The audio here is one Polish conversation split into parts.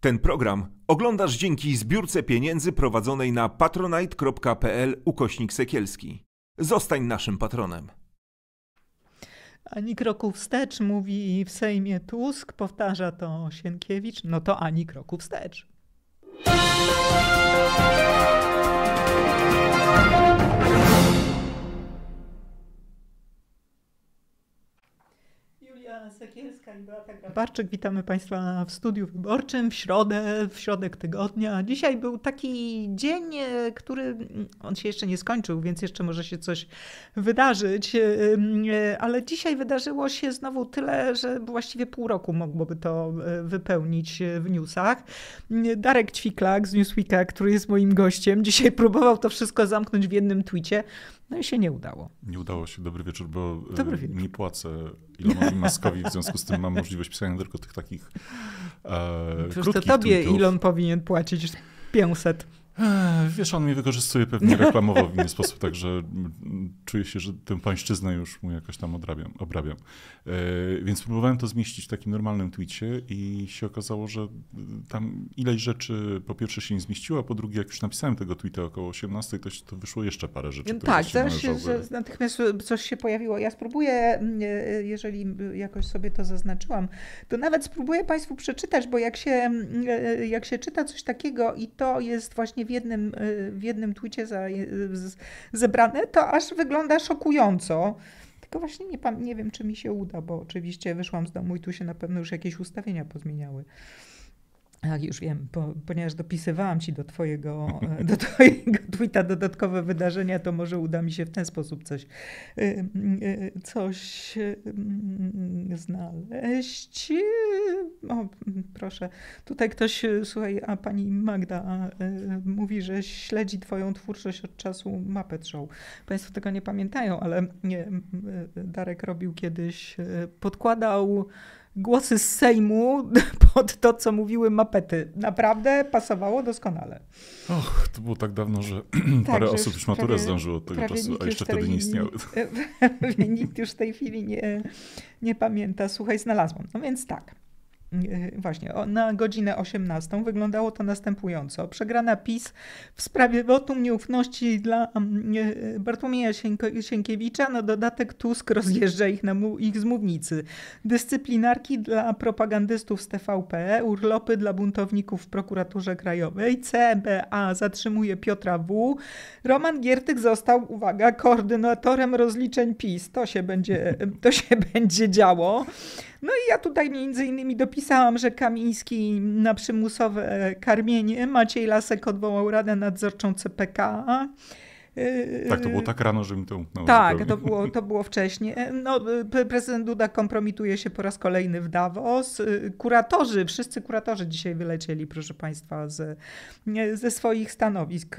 Ten program oglądasz dzięki zbiórce pieniędzy prowadzonej na patronite.pl ukośnik sekielski. Zostań naszym patronem. Ani kroku wstecz, mówi w Sejmie Tusk, powtarza to Sienkiewicz, no to ani kroku wstecz. Małgorzata Grabarczyk. Witamy Państwa w studiu wyborczym w środę, w środek tygodnia. Dzisiaj był taki dzień, e, który mm, on się jeszcze nie skończył, więc jeszcze może się coś wydarzyć, e, e, ale dzisiaj wydarzyło się znowu tyle, że właściwie pół roku mogłoby to wypełnić w newsach. Darek Ćwiklak z Newsweeka, który jest moim gościem, dzisiaj próbował to wszystko zamknąć w jednym twicie. No i się nie udało. Nie udało się. Dobry wieczór, bo e, Dobry wieczór. nie płacę Ilonowi Maskowi, w związku z tym mam możliwość pisania tylko tych takich e, krótkich to tobie tweetów. Ilon powinien płacić 500. Wiesz, on mnie wykorzystuje pewnie reklamowo w inny sposób, także czuję się, że tę pańszczyznę już mu jakoś tam odrabiam, obrabiam. E, więc próbowałem to zmieścić w takim normalnym tweetie i się okazało, że y, tam ileś rzeczy po pierwsze się nie zmieściło, a po drugie jak już napisałem tego tweeta około 18, to, to wyszło jeszcze parę rzeczy. Tak, zaraz się, że natychmiast coś się pojawiło. Ja spróbuję, e, jeżeli jakoś sobie to zaznaczyłam, to nawet spróbuję Państwu przeczytać, bo jak się, e, jak się czyta coś takiego i to jest właśnie w jednym, e, w jednym twicie zebrane, to aż wygląda szokująco. Tylko właśnie nie, nie wiem, czy mi się uda, bo oczywiście wyszłam z domu i tu się na pewno już jakieś ustawienia pozmieniały. Ach, tak, już wiem, po, ponieważ dopisywałam ci do twojego, e, do twojego tweeta dodatkowe wydarzenia, to może uda mi się w ten sposób coś, e, e, coś znaleźć. O, proszę, tutaj ktoś, słuchaj, a pani Magda mówi, że śledzi twoją twórczość od czasu Muppet Show. Państwo tego nie pamiętają, ale nie, Darek robił kiedyś, podkładał głosy z Sejmu pod to, co mówiły mapety. Naprawdę pasowało doskonale. Och, to było tak dawno, że parę osób już maturę prawie, zdążyło od tego czasu, a jeszcze wtedy nie istniały. Nikt już w tej chwili nie, nie pamięta. Słuchaj, znalazłam. No więc tak. Y, właśnie, na godzinę 18 wyglądało to następująco. Przegrana PiS w sprawie wotum nieufności dla mm, y, Bartłomieja Sienkiewicza, na no, dodatek Tusk rozjeżdża ich, na ich z mównicy. Dyscyplinarki dla propagandystów z TVP, urlopy dla buntowników w prokuraturze krajowej, CBA zatrzymuje Piotra W. Roman Giertyk został, uwaga, koordynatorem rozliczeń PiS. To się będzie, to się będzie działo. No i ja tutaj między innymi dopisałem pisałam, że Kamiński na przymusowe karmienie, Maciej Lasek odwołał Radę Nadzorczą CPK. Y, tak, to było y, tak rano, że mi tak, to umknęło. Tak, to było, to było wcześniej. E, no, prezydent Duda kompromituje się po raz kolejny w Davos. Y, kuratorzy, wszyscy kuratorzy dzisiaj wylecieli, proszę Państwa, ze, ze swoich stanowisk.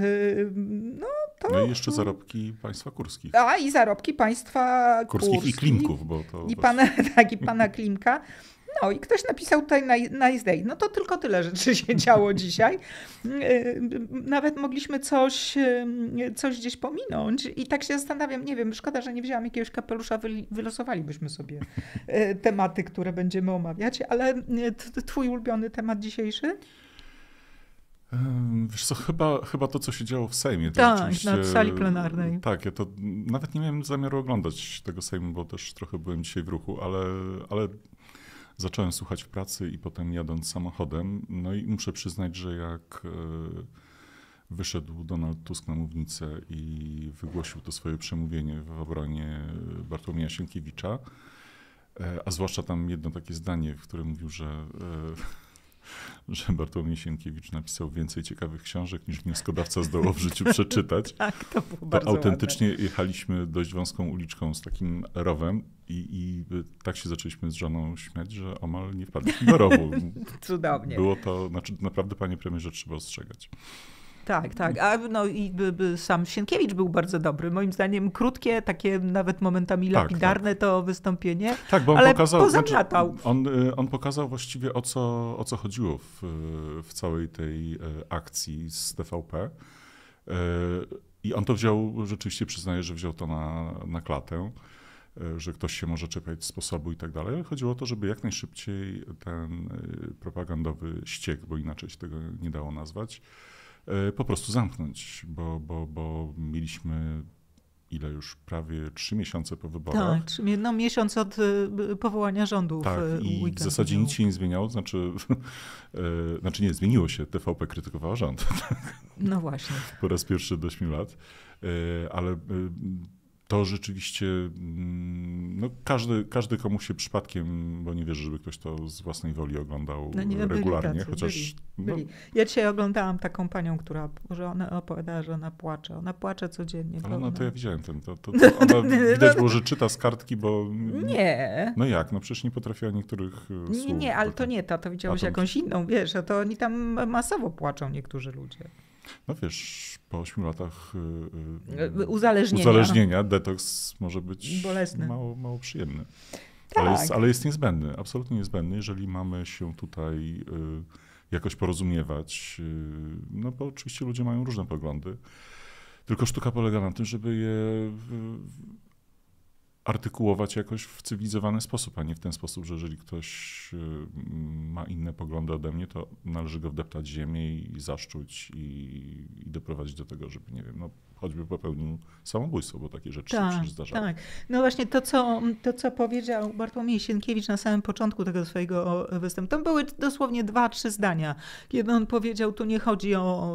No, to... no i jeszcze zarobki państwa kurskich. A, i zarobki państwa kurskich. kurskich i Klimków, bo to... I pana, tak, i pana Klimka. No i ktoś napisał tutaj nice day. No to tylko tyle rzeczy się działo dzisiaj. Y, nawet mogliśmy coś, y, coś gdzieś pominąć i tak się zastanawiam, nie wiem, szkoda, że nie wzięłam jakiegoś kapelusza, wylosowalibyśmy sobie y, tematy, które będziemy omawiać, ale twój ulubiony temat dzisiejszy? Wiesz co, chyba, chyba to, co się działo w Sejmie. Tak, na sali plenarnej. Tak, ja to nawet nie miałem zamiaru oglądać tego Sejmu, bo też trochę byłem dzisiaj w ruchu, ale, ale zacząłem słuchać w pracy i potem jadąc samochodem. No i muszę przyznać, że jak e, wyszedł Donald Tusk na mównicę i wygłosił to swoje przemówienie w obronie e, Bartłomieja Sienkiewicza, e, a zwłaszcza tam jedno takie zdanie, w którym mówił, że, że Bartłomiej Sienkiewicz napisał więcej ciekawych książek niż wnioskodawca zdołał w życiu przeczytać. tak, to było to bardzo autentycznie ładne. jechaliśmy dość wąską uliczką z takim rowem i, I, tak się zaczęliśmy z żoną śmiać, że omal nie wpadliśmy do rowu. Cudownie. Było to, znaczy naprawdę, panie premierze, trzeba ostrzegać. Tak, tak. A no i by, by sam Sienkiewicz był bardzo dobry. Moim zdaniem krótkie, takie nawet momentami tak, lapidarne tak, tak. to wystąpienie. Tak, bo on ale pokazał. Znaczy, on, y, on pokazał właściwie o co, o co chodziło w, w całej tej e, akcji z TVP. E, I on to wziął, rzeczywiście przyznaję, że wziął to na, na klatę. E, że ktoś się może czepiać sposobu i tak dalej. Chodziło o to, żeby jak najszybciej ten e, propagandowy ściek, bo inaczej się tego nie dało nazwać, e, po prostu zamknąć, bo, bo, bo mieliśmy ile już prawie trzy miesiące po wyborach. Tak, no miesiąc od powołania rządu. Tak, i w zasadzie nic się nie zmieniało, znaczy, znaczy nie, zmieniło się, TVP krytykowała rząd. Tak? No właśnie. po raz pierwszy do 8 lat, ale to rzeczywiście mm, no, każdy, każdy komu się przypadkiem, bo nie wierzę, żeby ktoś to z własnej woli oglądał no nie, no, regularnie, tacy, chociaż. Byli, no. byli. Ja dzisiaj oglądałam taką panią, która że ona opowiadała, że ona płacze. Ona płacze codziennie. Ale no to ja widziałem ten. To, to, to no, no, ona widać było, że czyta z kartki, bo. Nie. No jak? No przecież nie potrafiła niektórych. E, nie, słów, nie, ale to nie ta, to widziałeś jakąś inną, wiesz, a to oni tam masowo płaczą niektórzy ludzie. No wiesz, po 8 latach yy, uzależnienia. uzależnienia detoks może być Bolesny. Mało, mało przyjemny. Tak. Ale, jest, ale jest niezbędny, absolutnie niezbędny, jeżeli mamy się tutaj yy, jakoś porozumiewać. Y, no bo oczywiście ludzie mają różne poglądy. Tylko sztuka polega na tym, żeby je artykułować jakoś w cywilizowany sposób, a nie w ten sposób, że jeżeli ktoś y, ma inne poglądy ode mnie, to należy go wdeptać ziemię i zaszczuć i, i doprowadzić do tego, żeby, nie wiem, no, choćby popełnił samobójstwo, bo takie rzeczy tak, się zdarzają. Tak, no właśnie to co, to, co powiedział Bartłomiej Sienkiewicz na samym początku tego swojego występu, to były dosłownie dwa, trzy zdania. Jedno on powiedział, tu nie chodzi o,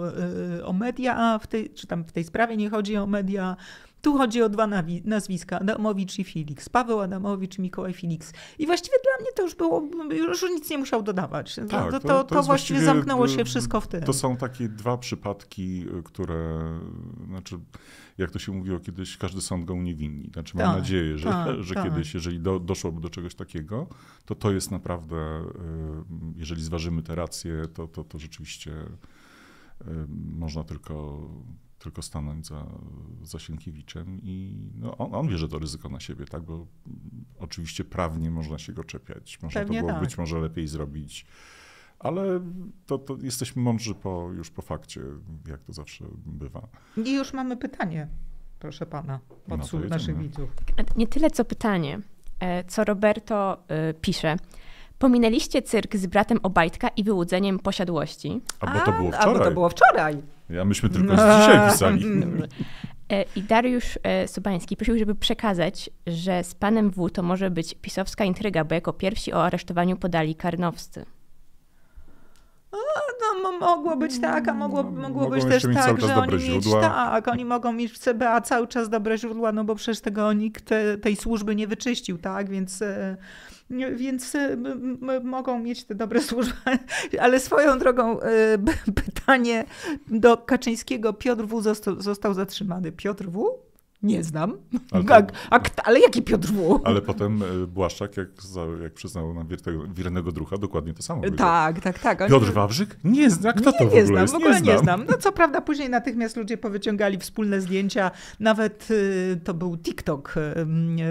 o y, media, w tej, czy tam w tej sprawie nie chodzi o media, tu chodzi o dwa nazwiska, Adamowicz i Felix, Paweł Adamowicz i Mikołaj Felix. I właściwie dla mnie to już było, już nic nie musiał dodawać. Tak, to, to, to, to właściwie zamknęło y, się wszystko w tym. To są takie dwa przypadki, y, które, znaczy, jak to się mówiło kiedyś, każdy sąd go uniewinni. Znaczy, mam tak, nadzieję, że, tak, że tak. kiedyś, jeżeli do, doszłoby do czegoś takiego, to to jest naprawdę, y, jeżeli zważymy te racje, to, to, to rzeczywiście można tylko tylko stanąć za, za Sienkiewiczem i no, on, on bierze to ryzyko na siebie, tak? Bo oczywiście prawnie można się go czepiać. Można Pewnie to było tak. być może lepiej zrobić. Ale to, to jesteśmy mądrzy po, już po fakcie, jak to zawsze bywa. I już mamy pytanie, proszę pana, no od no naszych widzów. Tak, nie tyle co pytanie, e, co Roberto e, pisze. Pominęliście cyrk z bratem Obajtka i wyłudzeniem posiadłości. Albo to było wczoraj. A, bo to było wczoraj. Ja myśmy tylko z no. dzisiaj pisali. E, I Dariusz e, Subański prosił, żeby przekazać, że z panem W to może być pisowska intryga, bo jako pierwsi o aresztowaniu podali karnowscy. O, no, mogło być tak, a mogło, mogło być też tak, że oni mieć, tak, oni mogą mieć w CBA cały czas dobre źródła, no bo przecież tego nikt e, tej służby nie wyczyścił, tak, więc więc y, mogą mieć te dobre służby. Ale swoją drogą y, pytanie do Kaczyńskiego. Piotr W. został zatrzymany. Piotr W. Nie znam. Ale, to, a, a, ale jaki Piotr W? Ale potem e, Błaszczak, jak, jak przyznał nam wiernego drucha, dokładnie to samo. Tak, tak, tak. Piotr Wawrzyk? Nie znam. Kto nie, to w nie ogóle znam, jest? W ogóle nie, nie znam. No co prawda później natychmiast ludzie powyciągali wspólne zdjęcia. Nawet y, to był TikTok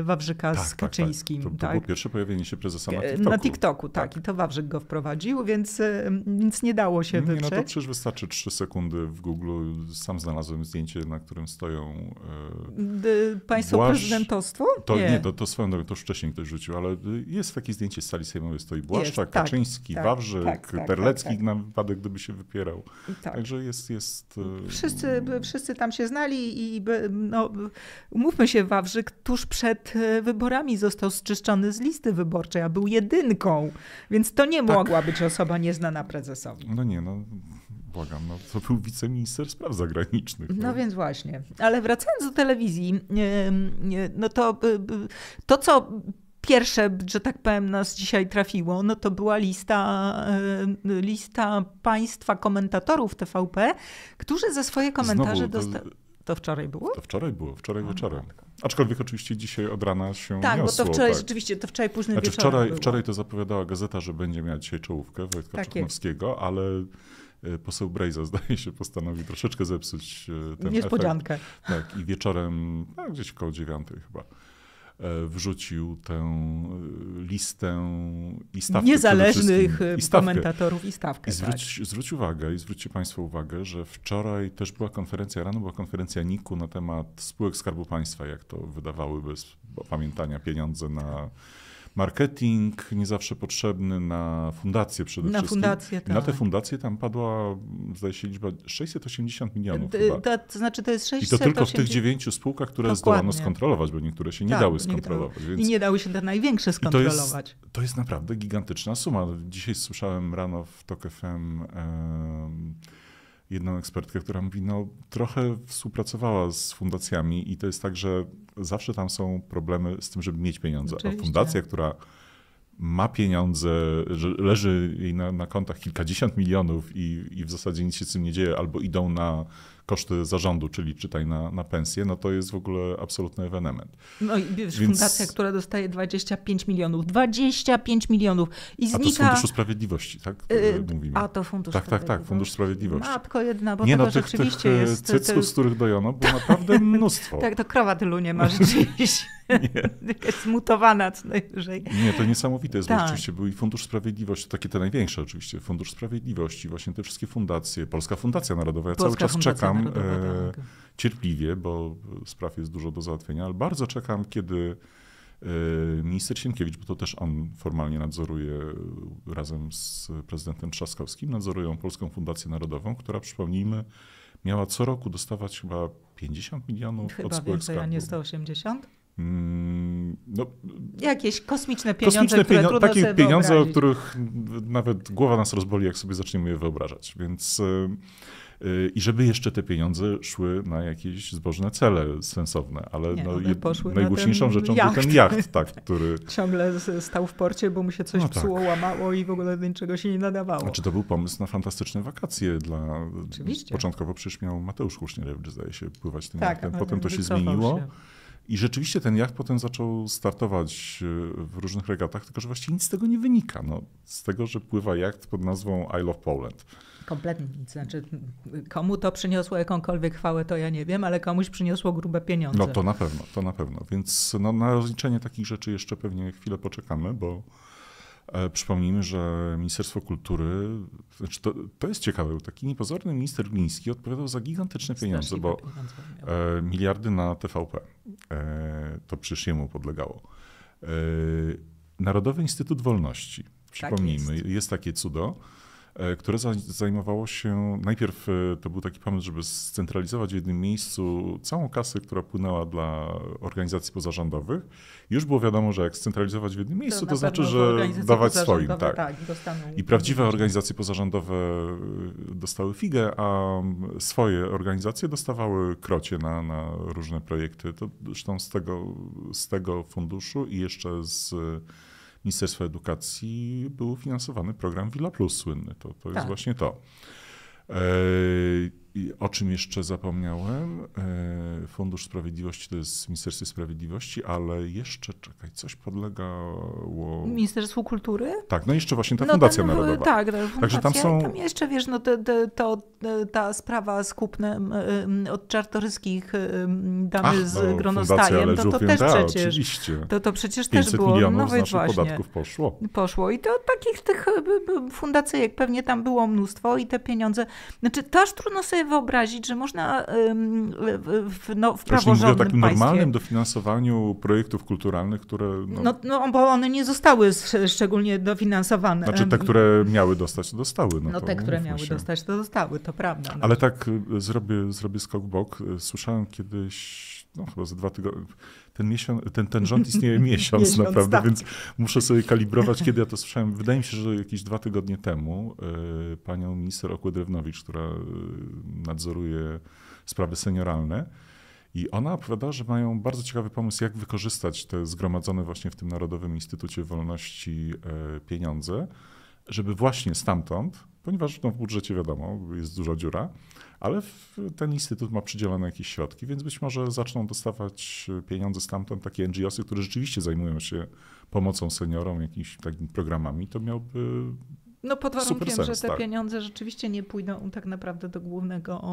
Wawrzyka tak, z Kaczyńskim. Tak, tak. tak. To, to było tak. pierwsze pojawienie się prezesa na TikToku. Y, na TikToku, tak, tak. I to Wawrzyk go wprowadził, więc y, nic nie dało się nie, wyprzeć. No to przecież wystarczy trzy sekundy w Google. Sam znalazłem zdjęcie, na którym stoją e, państwo Błaś... prezydentostwo? To, nie, to, to swoją drogą, to już wcześniej ktoś rzucił, ale jest takie zdjęcie z sali sejmowej, stoi Błaszczak, jest, tak, Kaczyński, tak, Wawrzyk, tak, tak, tak Terlecki tak. na wypadek, gdyby się wypierał. Także jest... jest e, wszyscy, mm. wszyscy tam się znali i no, umówmy się, Wawrzyk tuż przed e, wyborami został zczyszczony z listy wyborczej, a był jedynką, więc to nie mogła być osoba nieznana prezesowi. No nie, no błagam, no to był wiceminister spraw zagranicznych. No, no więc właśnie. Ale wracając do telewizji, no to to, co pierwsze, że tak powiem, nas dzisiaj trafiło, no to była lista, lista państwa komentatorów TVP, którzy ze swoje komentarze dostali. To wczoraj było? To wczoraj było, wczoraj A, wieczorem. Tak. Aczkolwiek oczywiście dzisiaj od rana się Tak, niosło, bo to wczoraj tak. rzeczywiście, to wczoraj późny znaczy, wieczorem wczoraj, było. wczoraj to zapowiadała gazeta, że będzie miała dzisiaj czołówkę Wojtka tak Czechnowskiego, ale E, poseł Brejza, zdaje się, postanowił troszeczkę zepsuć e, ten Niespodziankę. Efekt. Tak, i wieczorem, no, gdzieś koło dziewiątej chyba, e, wrzucił tę listę i stawkę. Niezależnych i stawkę. komentatorów i stawkę. I tak. zwróć, tak. zwróć uwagę, i zwróćcie Państwo uwagę, że wczoraj też była konferencja, rano była konferencja NIK-u na temat spółek Skarbu Państwa, jak to wydawały bez pamiętania pieniądze na marketing nie zawsze potrzebny na fundacje przede na wszystkim. Fundacje, tak. Na te tak. fundacje tam padła, zdaje się, liczba 680 milionów. To, to znaczy to jest 680... I to tylko w tych dziewięciu spółkach, które Dokładnie. zdołano skontrolować, bo niektóre się nie tak, dały skontrolować. Nie dały. Więc... I nie dały się te największe skontrolować. To jest, to jest, naprawdę gigantyczna suma. Dzisiaj słyszałem rano w TOK FM... Yy jedną ekspertkę, która mówi, no trochę współpracowała z fundacjami i to jest tak, że zawsze tam są problemy z tym, żeby mieć pieniądze. Oczywiście. A fundacja, która ma pieniądze, że leży jej na, na kontach kilkadziesiąt milionów i, i w zasadzie nic się z tym nie dzieje, albo idą na koszty zarządu, czyli czytaj na, na pensję, no to jest w ogóle absolutny ewenement. No i wiesz, Więc... fundacja, która dostaje 25 milionów, 25 milionów i znika... A to z Funduszu Sprawiedliwości, tak? Yy, Mówimy. A to Fundusz Tak, tak, tak, Fundusz Sprawiedliwości. Matko jedna, bo nie, tego no, tych, rzeczywiście tych e, jest... cycków, jest... z których dojono, było naprawdę mnóstwo. tak, to krowa tylu nie ma rzeczywiście. nie. jest mutowana co najwyżej. Nie, to niesamowite jest, tak. bo rzeczywiście był i Fundusz Sprawiedliwości, takie te największe oczywiście, Fundusz Sprawiedliwości, właśnie te wszystkie fundacje, Polska Fundacja Narodowa, ja Polska cały czas Fundacja czekam, czekam e, cierpliwie, bo spraw jest dużo do załatwienia, ale bardzo czekam, kiedy e, minister Sienkiewicz, bo to też on formalnie nadzoruje razem z prezydentem Trzaskowskim, nadzorują Polską Fundację Narodową, która przypomnijmy, miała co roku dostawać chyba 50 milionów chyba od spółek więcej, a nie 180? Mm, no, Jakieś kosmiczne pieniądze, kosmiczne które Takie pieniądze, wyobrazić. o których nawet głowa nas rozboli, jak sobie zaczniemy je wyobrażać. Więc... E, Y, i żeby jeszcze te pieniądze szły na jakieś zbożne cele sensowne, ale Nie, no, najgłośniejszą rzeczą jacht. był ten jacht, tak, który... Ciągle stał w porcie, bo mu się coś no tak. psuło, łamało i w ogóle do niczego się nie nadawało. Znaczy to był pomysł na fantastyczne wakacje dla... Oczywiście. Początkiego przecież miał Mateusz Huśnierewicz, zdaje się, pływać tym tak, jachtem. Potem to się zmieniło. Się. I rzeczywiście ten jacht potem zaczął startować y, w różnych regatach, tylko że właściwie nic z tego nie wynika. No, z tego, że pływa jacht pod nazwą I Love Poland kompletnie nic. Znaczy, komu to przyniosło jakąkolwiek chwałę, to ja nie wiem, ale komuś przyniosło grube pieniądze. No to na pewno, to na pewno. Więc no, na rozliczenie takich rzeczy jeszcze pewnie chwilę poczekamy, bo e, przypomnijmy, że Ministerstwo Kultury, znaczy to, to jest ciekawe, taki niepozorny minister Gliński odpowiadał za gigantyczne pieniądze, bo pieniądze e, miliardy na TVP. E, to przecież jemu podlegało. E, Narodowy Instytut Wolności, tak przypomnijmy, tak jest. jest takie cudo E, które zajmowało się, najpierw e, to był taki pomysł, żeby scentralizować w jednym miejscu całą kasę, która płynęła dla organizacji pozarządowych. Już było wiadomo, że jak scentralizować w jednym miejscu, to, to znaczy, że dawać swoim. Tak. tak I prawdziwe organizacje pozarządowe e, dostały figę, a swoje organizacje dostawały krocie na, na różne projekty. To zresztą z tego, z tego funduszu i jeszcze z Ministerstwa Edukacji był finansowany program Villa Plus słynny. To, to tak. jest właśnie to. E, i o czym jeszcze zapomniałem? E, Fundusz Sprawiedliwości to jest Ministerstwo Sprawiedliwości, ale jeszcze, czekaj, coś podlegało... Ministerstwu Kultury? Tak, no jeszcze właśnie ta no, Fundacja ten, e, Narodowa. Tak, fundacja, Także tam są... Tam jeszcze, wiesz, no to, to, e, ta sprawa z kupnem od Czartoryskich damy Ach, z no, Gronostajem, no to, to też da, przecież... Oczywiście. To, to przecież też było... no, z naszych właśnie. podatków poszło. Poszło i to takich tych fundacyjek pewnie tam było mnóstwo i te pieniądze... Znaczy, to aż trudno sobie wyobrazić, że można w, no, w praworządnym o takim państwie... normalnym dofinansowaniu projektów kulturalnych, które... No... no, no bo one nie zostały szczególnie dofinansowane. Znaczy te, które miały dostać, to dostały. No, no to te, które miały się. dostać, to dostały, to prawda. No. Ale tak y, zrobię, zrobię skok bok. Y, słyszałem kiedyś no chyba za dwa tygodnie, ten, miesiąc, ten, ten rząd istnieje miesiąc, miesiąc naprawdę, tak. więc muszę sobie kalibrować, kiedy ja to słyszałem. Wydaje mi się, że jakieś dwa tygodnie temu y, panią minister Okłodrewnowicz, która y, nadzoruje sprawy senioralne, i ona opowiada, że mają bardzo ciekawy pomysł, jak wykorzystać te zgromadzone właśnie w tym Narodowym Instytucie Wolności y, pieniądze, żeby właśnie stamtąd, ponieważ no, w budżecie wiadomo, jest duża dziura, ale ten instytut ma przydzielone jakieś środki, więc być może zaczną dostawać e, pieniądze stamtąd takie NGOsy, które rzeczywiście zajmują się pomocą seniorom, jakimiś takimi programami. To miałby no pod warunkiem, sens, że te tak. pieniądze rzeczywiście nie pójdą tak naprawdę do głównego,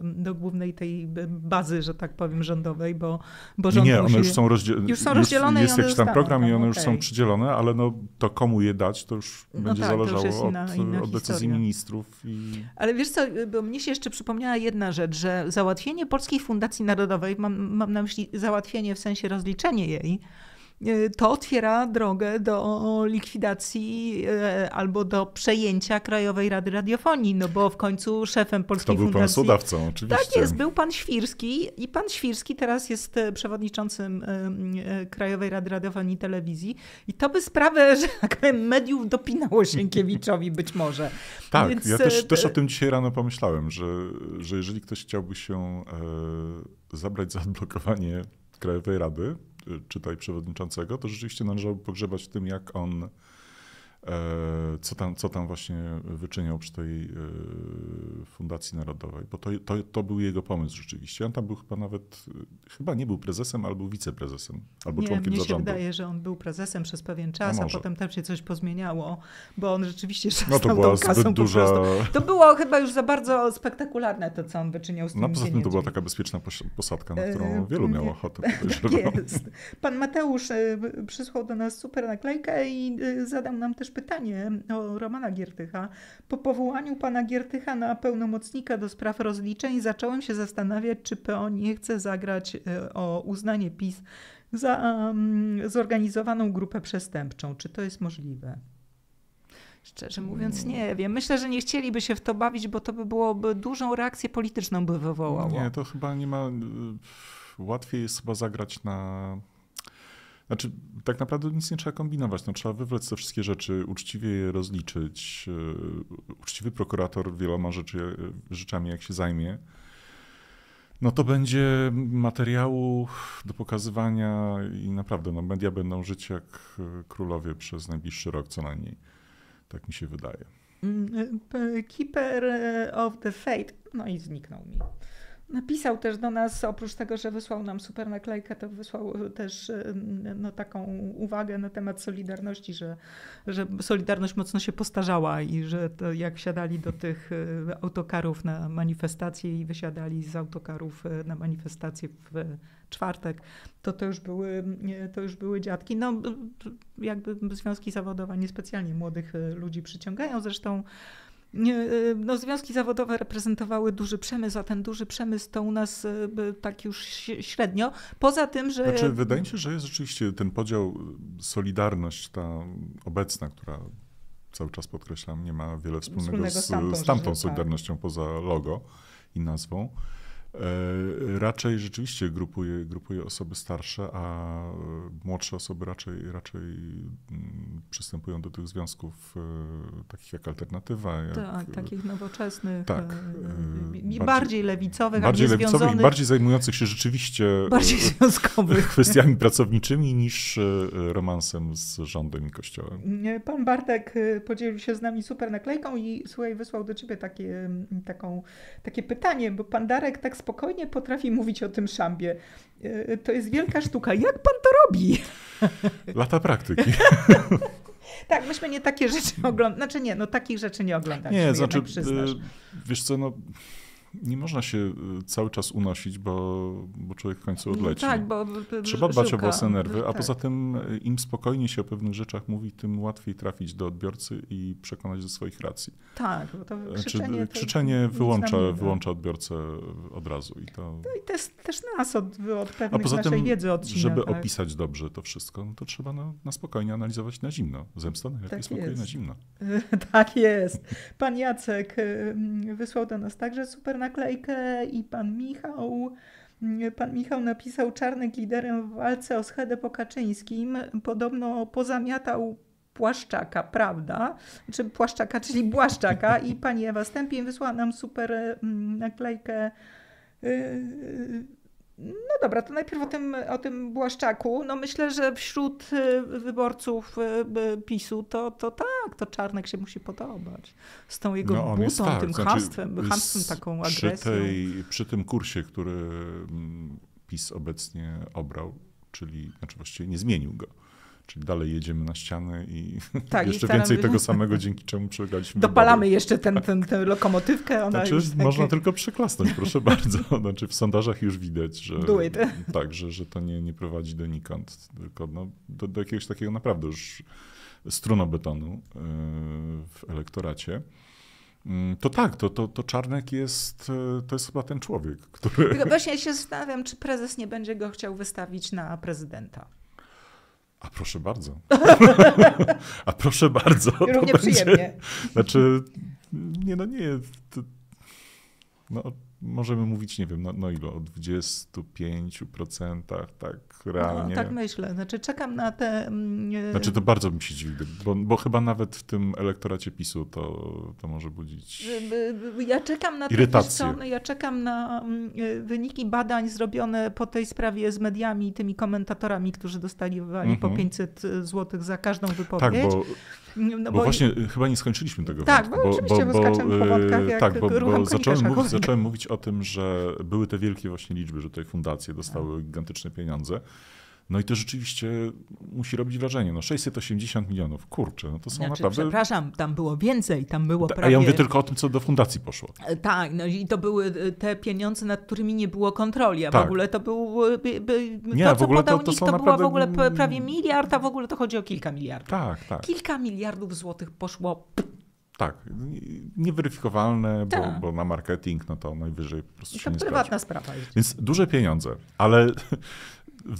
do głównej tej bazy, że tak powiem, rządowej, bo, bo rząd Nie, one już są, rozdziel... już są rozdzielone. Już jest jakiś tam program i no, one okay. już są przydzielone, ale no, to komu je dać, to już no będzie tak, zależało już od, inna od, decyzji ministrów. I... Ale wiesz co, bo mnie się jeszcze przypomniała jedna rzecz, że załatwienie Polskiej Fundacji Narodowej, mam, mam na myśli załatwienie w sensie rozliczenie jej, E, to otwiera drogę do likwidacji e, albo do przejęcia Krajowej Rady Radiofonii, no bo w końcu szefem Polskiej Fundacji... To był Fundacji... pan sodawcą, oczywiście. Tak jest, był pan Świrski i pan Świrski teraz jest e, przewodniczącym Krajowej Rady Radiofonii i Telewizji i to by sprawę, że tak mediów dopinało Sienkiewiczowi być może. tak, Więc... ja też, też, o tym dzisiaj rano pomyślałem, że, że jeżeli ktoś chciałby się e, zabrać za odblokowanie Krajowej Rady, czytaj przewodniczącego, to rzeczywiście należałoby pogrzebać w tym, jak on E, co tam, co tam właśnie wyczyniał przy tej e, Fundacji Narodowej, bo to, to, to był jego pomysł rzeczywiście. On tam był chyba nawet, e, chyba nie był prezesem, albo wiceprezesem, albo nie, członkiem zarządu. Nie mi się wydaje, że on był prezesem przez pewien czas, a, a, potem tam się coś pozmieniało, bo on rzeczywiście szastał no to była tą kasą duża... To było chyba już za bardzo spektakularne to, co on wyczyniał z no, tym No poza tym to była taka bezpieczna posadka, na którą wielu miało ochotę. tak jest. Pan Mateusz przysłał do nas super naklejkę i zadał nam też też pytanie o Romana Giertycha. Po powołaniu pana Giertycha na pełnomocnika do spraw rozliczeń zacząłem się zastanawiać, czy PO nie chce zagrać e, o uznanie PiS za mm, zorganizowaną grupę przestępczą. Czy to jest możliwe? Szczerze mówiąc, nie wiem. Myślę, że nie chcieliby się w to bawić, bo to by byłoby dużą reakcję polityczną by wywołało. Nie, to chyba nie ma. Y, łatwiej jest chyba zagrać na znaczy, tak naprawdę nic nie trzeba kombinować. No, trzeba wywlec te wszystkie rzeczy, uczciwie je rozliczyć. E, uczciwy prokurator wieloma rzeczy, e, rzeczami, jak się zajmie, no to będzie materiału do pokazywania i naprawdę no, media będą żyć jak e, królowie przez najbliższy rok co najmniej. Tak mi się wydaje. Mm, Keeper of the Fate. No i zniknął mi. Napisał też do nas, oprócz tego, że wysłał nam super naklejkę, to wysłał też y, no, taką uwagę na temat Solidarności, że, że Solidarność mocno się postarzała i że to jak siadali do tych y, autokarów na manifestacje i wysiadali z autokarów y, na manifestacje w czwartek, to to już były, to już były dziadki. No jakby związki zawodowe niespecjalnie młodych ludzi przyciągają, zresztą E, no, związki zawodowe reprezentowały duży przemysł, a ten duży przemysł to u nas e, tak już średnio. Poza tym, że. Znaczy, wydaje mi się, że jest rzeczywiście ten podział, e, solidarność ta obecna, która cały czas podkreślam, nie ma wiele wspólnego, wspólnego z, z tamtą, tak. Solidarnością tak. poza logo i nazwą. E, raczej rzeczywiście grupuje, grupuje osoby starsze, a e, młodsze osoby raczej, raczej mm, przystępują do tych związków e, takich jak alternatywa. Jak, tak, takich nowoczesnych, tak, bardziej, bardziej lewicowych, bardziej lewicowych bardziej zajmujących się rzeczywiście bardziej związkowych. kwestiami pracowniczymi niż romansem z rządem i kościołem. Pan Bartek podzielił się z nami super naklejką i słuchaj, wysłał do ciebie takie, taką, takie pytanie, bo pan Darek tak spokojnie potrafi mówić o tym szambie. E, to jest wielka sztuka. Jak pan to robi? Lata praktyki. Tak, myśmy nie takie rzeczy oglądali. Znaczy nie, no takich rzeczy nie oglądaliśmy. Nie, znaczy, przyznasz. E, wiesz co, no nie można się y, cały czas unosić, bo, bo człowiek w końcu odleci. tak, bo Trzeba dbać o własne nerwy, a tak. poza tym y, im spokojniej się o pewnych rzeczach mówi, tym łatwiej trafić do odbiorcy i przekonać do swoich racji. Tak, bo to krzyczenie, znaczy, krzyczenie wyłącza, wyłącza odbiorcę od razu. I to, no i też, też nas od, od pewnych a poza naszej tym, wiedzy odcina. Żeby tak. opisać dobrze to wszystko, no to trzeba na, na spokojnie analizować na zimno. Zemsta najlepiej tak spokojnie na zimno. tak jest. Pan Jacek y, mm, wysłał do nas także super naklejkę i pan Michał. Mm, pan Michał napisał Czarnek liderem w walce o schedę po Kaczyńskim. Podobno pozamiatał Płaszczaka, prawda? Czy Płaszczaka, czyli Błaszczaka. I pani Ewa Stępień wysłała nam super mm, naklejkę y, y, no dobra, to najpierw o tym, o tym Błaszczaku. No myślę, że wśród y, wyborców y, PiSu to, to tak, to Czarnek się musi podobać. Z tą jego no, butą, tak, tym znaczy, taką agresją. Przy, tej, przy tym kursie, który mm, PiS obecnie obrał, czyli znaczy właściwie nie zmienił go Czyli dalej jedziemy na ściany i tak, jeszcze i więcej tego samego, dzięki czemu przegraliśmy. Dopalamy dalej. jeszcze tak. tę ten, ten, lokomotywkę. Ona znaczy, już... Można tylko przyklasnąć, proszę bardzo. Znaczy, w sondażach już widać, że, tak, że, że to nie, nie prowadzi donikąd, tylko no, do, do jakiegoś takiego naprawdę już strunobetonu y, w elektoracie. Mm, to tak, to, to, to Czarnek jest, y, to jest chyba ten człowiek, który... Tylko właśnie się zastanawiam, czy prezes nie będzie go chciał wystawić na prezydenta. A proszę bardzo. A proszę bardzo. Równie będzie... przyjemnie. Znaczy, nie no nie. To... No, możemy mówić, nie wiem, no, no ile, o 25%, tak realnie. No, tak myślę. Znaczy czekam na te... Mm, e, znaczy to bardzo bym się dziwił, bo, bo, chyba nawet w tym elektoracie PiSu to, to może budzić e, Ja czekam na irytację. Te, ja czekam na mm, e, wyniki badań zrobione po tej sprawie z mediami i tymi komentatorami, którzy dostali mhm. po 500 zł za każdą tak, wypowiedź. Tak, bo no bo, bo, właśnie i... Y, chyba nie skończyliśmy tego Tak, wątku, bo, oczywiście, bo, bo, po wątkach y, jak Tak, bo, bo zacząłem, mówić, zacząłem mówić o tym, że były te wielkie właśnie liczby, że tutaj fundacje dostały tak. gigantyczne pieniądze. No i to rzeczywiście musi robić wrażenie. No 680 milionów, kurczę, no to są znaczy, naprawdę... Przepraszam, tam było więcej, tam było prawie... A ja mówię tylko o tym, co do fundacji poszło. E, tak, no i to były e, te pieniądze, nad którymi nie było kontroli, a tak. w ogóle to był... E, nie, to, w ogóle podał to, to, nikt, to naprawdę... była w ogóle prawie miliard, a w ogóle to chodzi o kilka miliardów. Tak, tak. Kilka miliardów złotych poszło... Tak, nieweryfikowalne, bo, tak. bo, na marketing no to najwyżej po prostu I to prywatna sprawa. Jest. Więc duże pieniądze, ale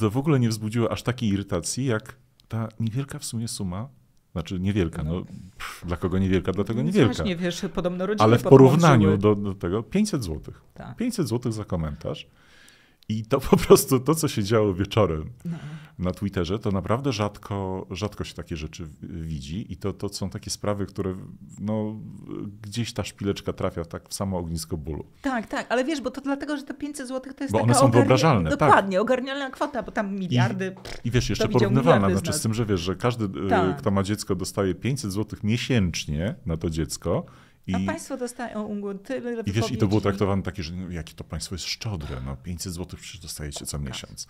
to w ogóle nie wzbudziło aż takiej irytacji, jak ta niewielka w sumie suma znaczy niewielka, no, no. pff, dla kogo niewielka, dla tego niewielka. Znaczy, nie wiesz, podobno rodziny Ale w porównaniu do, do, tego 500 złotych, Tak. 500 zł za komentarz. I to po prostu to, co się działo wieczorem no. na Twitterze, to naprawdę rzadko, rzadko się takie rzeczy widzi. I to, to są takie sprawy, które no, gdzieś ta szpileczka trafia tak w samo ognisko bólu. Tak, tak, ale wiesz, bo to dlatego, że te 500 zł to jest. Bo one są wyobrażalne. Tak. Dokładnie, tak. ogarnialna kwota, bo tam miliardy. I, i wiesz, jeszcze porównywalna. Znaczy z tym, że wiesz, że każdy, e, tak. kto ma dziecko, dostaje 500 zł miesięcznie na to dziecko i, A państwo dostają tyle I wiesz, i to było traktowane takie, że jaki no, jakie to państwo jest szczodre, no 500 zł przecież dostajecie co tak. miesiąc.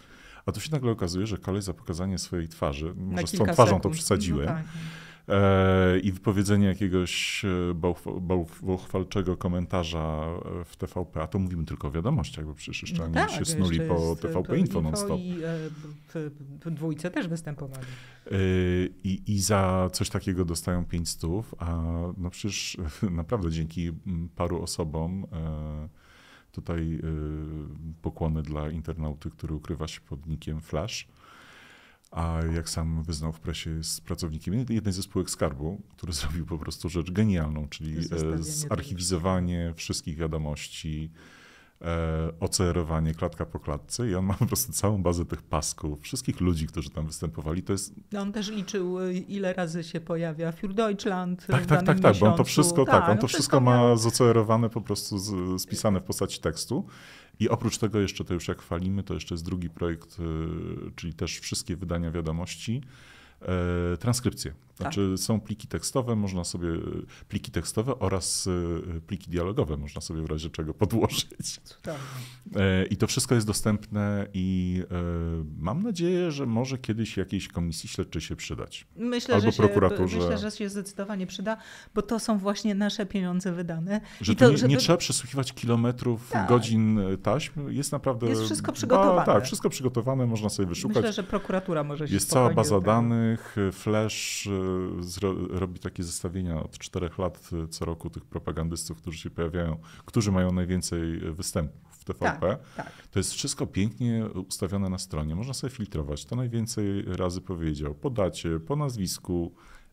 A tu się nagle okazuje, że kolej za pokazanie swojej twarzy, może z tą twarzą sekund. to no przesadziłem, tak, no tak E, i wypowiedzenie jakiegoś e, bałchwalczego komentarza e, w TVP, a to mówimy tylko o wiadomościach, bo przecież jeszcze no tak, się snuli po TVP Info non-stop. I w dwójce też występowali. I, I za coś takiego dostają stów, a no przecież naprawdę dzięki mm, paru osobom tutaj pokłony dla internauty, który ukrywa się pod nikiem Flash, a jak sam wyznał w prasie, jest pracownikiem jednej ze spółek skarbu, który zrobił po prostu rzecz genialną, czyli e, zarchiwizowanie wszystkich wiadomości, e, ocerowanie klatka po klatce i on ma po prostu całą bazę tych pasków, wszystkich ludzi, którzy tam występowali. To jest... No, on też liczył, y, ile razy się pojawia Für Deutschland. Tak, tak, tak, tak, bo on to wszystko, tak, tak on no to wszystko, wszystko ma zocerowane, po prostu z, spisane w postaci tekstu. I oprócz tego jeszcze to już jak chwalimy, to jeszcze jest drugi projekt, y, czyli też wszystkie wydania wiadomości, e, transkrypcje. Tak. Znaczy są pliki tekstowe, można sobie, e, pliki tekstowe oraz e, e, pliki dialogowe można sobie w razie czego podłożyć. Cudownie. I to wszystko jest dostępne i mam nadzieję, że może kiedyś jakiejś komisji śledczej się przydać. Myślę, Albo że prokuraturze. Się, myślę, że się zdecydowanie przyda, bo to są właśnie nasze pieniądze wydane. Że to, nie, żeby... nie, trzeba przesłuchiwać kilometrów, tak. godzin taśm. Jest naprawdę... Jest wszystko przygotowane. A, tak, wszystko przygotowane, można sobie wyszukać. Myślę, że prokuratura może się Jest cała baza danych, flash, robi takie zestawienia od czterech lat y, co roku tych propagandystów, którzy się pojawiają, którzy mają najwięcej występów w TVP. Tak, tak. To jest wszystko pięknie ustawione na stronie. Można sobie filtrować, to najwięcej razy powiedział po dacie, po nazwisku,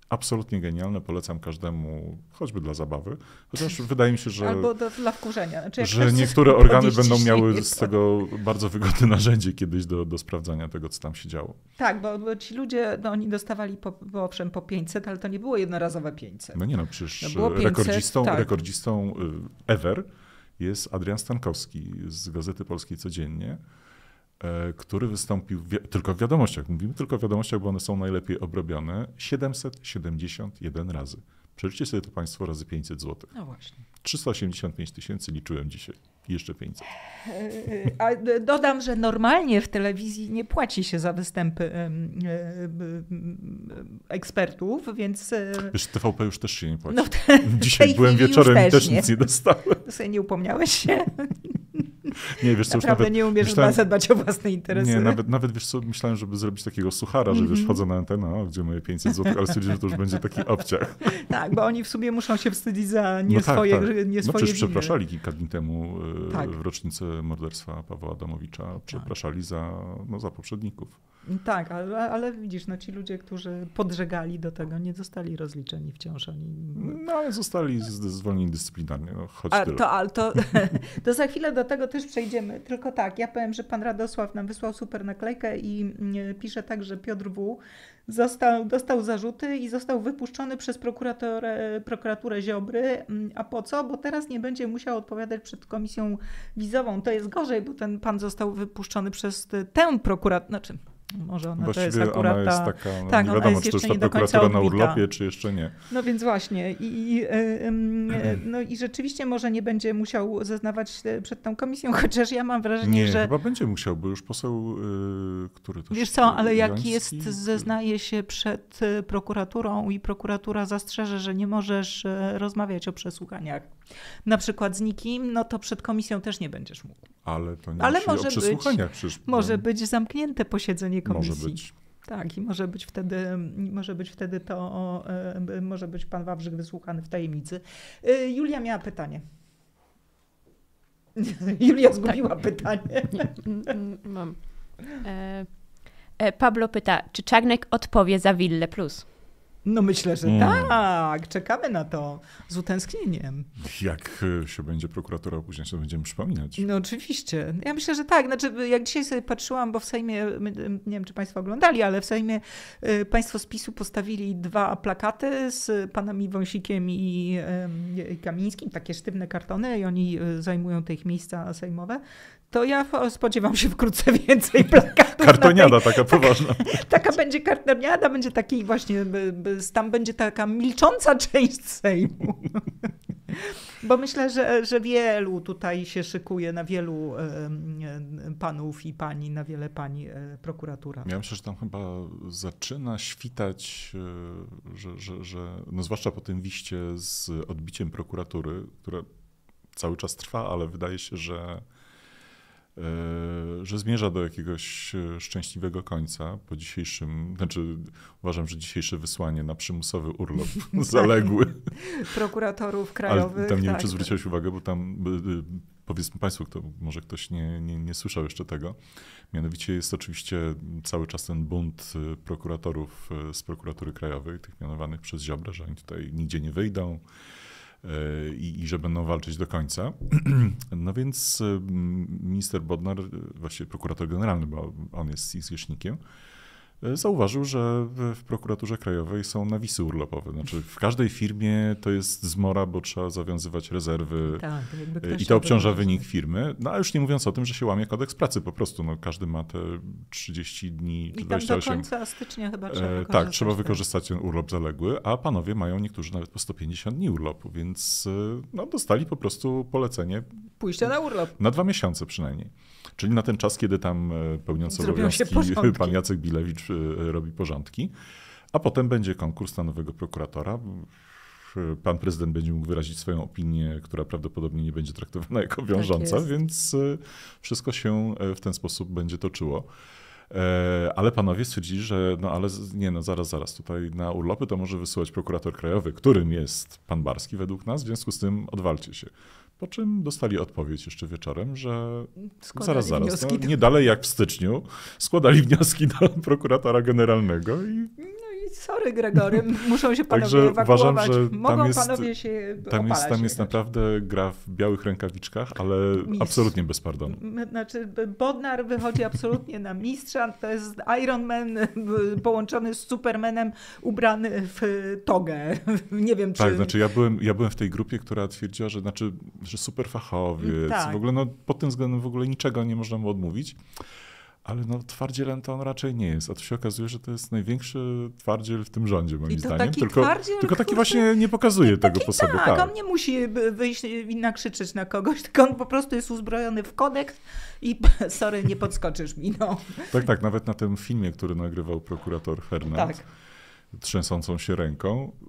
absolutnie genialne, polecam każdemu, choćby dla zabawy, chociaż wydaje mi się, że... Albo do, dla wkurzenia. Znaczy, że niektóre organy będą miały z tego bardzo wygodne narzędzie kiedyś do, do sprawdzania tego, co tam się działo. Tak, bo, bo ci ludzie, no oni dostawali po, bo owszem po 500, ale to nie było jednorazowe 500. No nie no, przecież no 500, e, rekordzistą, tak. rekordzistą e, ever jest Adrian Stankowski z Gazety Polskiej Codziennie, E, który wystąpił wi tylko w wiadomościach, mówimy tylko w wiadomościach, bo one są najlepiej obrobione, 771 razy. Przeliczcie sobie to Państwo razy 500 zł. No właśnie. 385 tysięcy liczyłem dzisiaj. Jeszcze 500. E, e, a dodam, że normalnie w telewizji nie płaci się za występy ekspertów, więc. Wiesz, TVP już też się nie płaci. No te, Dzisiaj byłem wieczorem i też, nie. nic nie dostałem. To sobie nie upomniałeś się? Nie, wiesz co, już nawet... nie umiesz myślałem, zadbać o własne interesy. Nie, nawet, nawet wiesz co, myślałem, żeby zrobić takiego suchara, że wiesz, mhm. wchodzę na antenę, o, gdzie moje 500 zł, ale stwierdziłem, że to już będzie taki obciach. Tak, bo oni w sumie muszą się wstydzić za nie no tak, swoje, tak, tak. Nie no swoje No przecież winy. przepraszali kilka dni temu e, tak. w rocznicę morderstwa Pawła Adamowicza. Tak. Przepraszali za, no, za poprzedników. Tak, ale, ale, widzisz, no ci ludzie, którzy podżegali do tego, nie zostali rozliczeni wciąż. Oni... No ale zostali zwolnieni dyscyplinarnie. No, choć A, To, ale to, to za chwilę do tego też przejdziemy. Tylko tak, ja powiem, że pan Radosław nam wysłał super naklejkę i mm, pisze tak, że Piotr W. Został, dostał zarzuty i został wypuszczony przez prokuraturę Ziobry. Mm, a po co? Bo teraz nie będzie musiał odpowiadać przed komisją wizową. To jest gorzej, bo ten pan został wypuszczony przez tę prokuraturę, znaczy może ona Właściwie to jest akurat ona jest taka, no tak, nie wiadomo, jest czy to jest ta prokuratura na urlopie, czy jeszcze nie. No więc właśnie. I, i, y, no i rzeczywiście może nie będzie musiał zeznawać y, przed tą komisją, chociaż ja mam wrażenie, nie, że... Nie, chyba będzie musiał, bo już poseł, y, który to Wiesz co, ale jak jest, zeznaje się przed prokuraturą i prokuratura zastrzeże, że nie możesz rozmawiać o przesłuchaniach na przykład z nikim, no to przed komisją też nie będziesz mógł. Ale to nie Ale może być, przecież, może być zamknięte posiedzenie komisji. Może być. Tak, i może być wtedy, może być wtedy to, e, e, może być pan Wawrzyk wysłuchany w tajemnicy. E, Julia miała pytanie. Julia zgubiła tak. pytanie. mam. Pablo pyta, czy Czarnek odpowie za Wille Plus? No myślę, że mm. tak. Czekamy na to z utęsknieniem. Jak e, się będzie prokuratura później, to będziemy przypominać. No oczywiście. Ja myślę, że tak. Znaczy, e, jak dzisiaj sobie patrzyłam, bo w Sejmie, e, nie wiem, czy państwo oglądali, ale w Sejmie państwo z PiSu postawili dwa plakaty z panami Wąsikiem i Kamińskim, takie sztywne kartony i oni zajmują te ich miejsca sejmowe to ja spodziewam się wkrótce więcej plakatów. Kartoniada tej, taka poważna. Taka, taka będzie kartoniada, będzie taki właśnie, tam będzie taka milcząca część Sejmu. Bo myślę, że, że wielu tutaj się szykuje, na wielu panów i pani, na wiele pani e, prokuratura. Ja myślę, że tam chyba zaczyna świtać, e, że, że, że no zwłaszcza po tym wiście z odbiciem prokuratury, która cały czas trwa, ale wydaje się, że E, że zmierza do jakiegoś e, szczęśliwego końca po dzisiejszym, znaczy uważam, że dzisiejsze wysłanie na przymusowy urlop zaległy. Tak. Prokuratorów krajowych. Ale tam nie tak. wiem, czy tak. zwróciłeś uwagę, bo tam powiedzmy Państwu, kto, może ktoś nie, nie, nie słyszał jeszcze tego. Mianowicie jest oczywiście cały czas ten bunt e, prokuratorów z prokuratury krajowej, tych mianowanych przez Ziobra, że oni tutaj nigdzie nie wyjdą, i, i że będą walczyć do końca. No więc y, minister Bodnar, właściwie prokurator generalny, bo on jest ich zwierzchnikiem, E, zauważył, że w prokuraturze krajowej są nawisy urlopowe. Znaczy w każdej firmie to jest zmora, bo trzeba zawiązywać rezerwy tak, e, i to obciąża wynik firmy. No a już nie mówiąc o tym, że się łamie kodeks pracy po prostu. No, każdy ma te 30 dni czy I tam do końca stycznia chyba e, trzeba tak, wykorzystać. Tak, trzeba wykorzystać ten urlop zaległy, a panowie mają niektórzy nawet po 150 dni urlopu, więc no, dostali po prostu polecenie. Pójście na urlop. Na dwa miesiące przynajmniej. Czyli na ten czas, kiedy tam e, pełniąc obowiązki pan Jacek Bilewicz e, robi porządki. A potem będzie konkurs na nowego prokuratora. E, pan prezydent będzie mógł wyrazić swoją opinię, która prawdopodobnie nie będzie traktowana jako tak wiążąca, tak więc wszystko się w ten sposób będzie toczyło. Ale panowie stwierdzili, że no ale nie no, zaraz, zaraz, tutaj na urlopy to może wysyłać prokurator krajowy, którym jest pan Barski według nas, w związku z tym odwalcie się. Po czym dostali odpowiedź jeszcze wieczorem, że składali zaraz, zaraz, no, nie dalej jak w styczniu składali wnioski do prokuratora generalnego i no sorry Gregory, muszą się panowie Także ewakuować. Uważam, że Mogą jest, panowie się tam jest, tam jest naprawdę gra w białych rękawiczkach, ale Mistrz. absolutnie bez pardonu. Znaczy Bodnar wychodzi absolutnie na mistrza. To jest Iron Man y, połączony z Supermanem ubrany w togę. Nie wiem tak, czy... Tak, znaczy ja byłem, ja byłem w tej grupie, która twierdziła, że, znaczy, że super fachowiec. Tak. W ogóle no, pod tym względem w ogóle niczego nie można mu odmówić ale no twardzielem to on raczej nie jest. A tu się okazuje, że to jest największy twardziel w tym rządzie, moim I to zdaniem. Taki tylko, twardziel, tylko taki właśnie nie pokazuje tego po sobie. Tak, tak, on nie musi wyjść i nakrzyczeć na kogoś, tylko on po prostu jest uzbrojony w kodeks i sorry, nie podskoczysz mi. No. Tak, tak, nawet na tym filmie, który nagrywał prokurator Hernand. Tak trzęsącą się ręką. Y,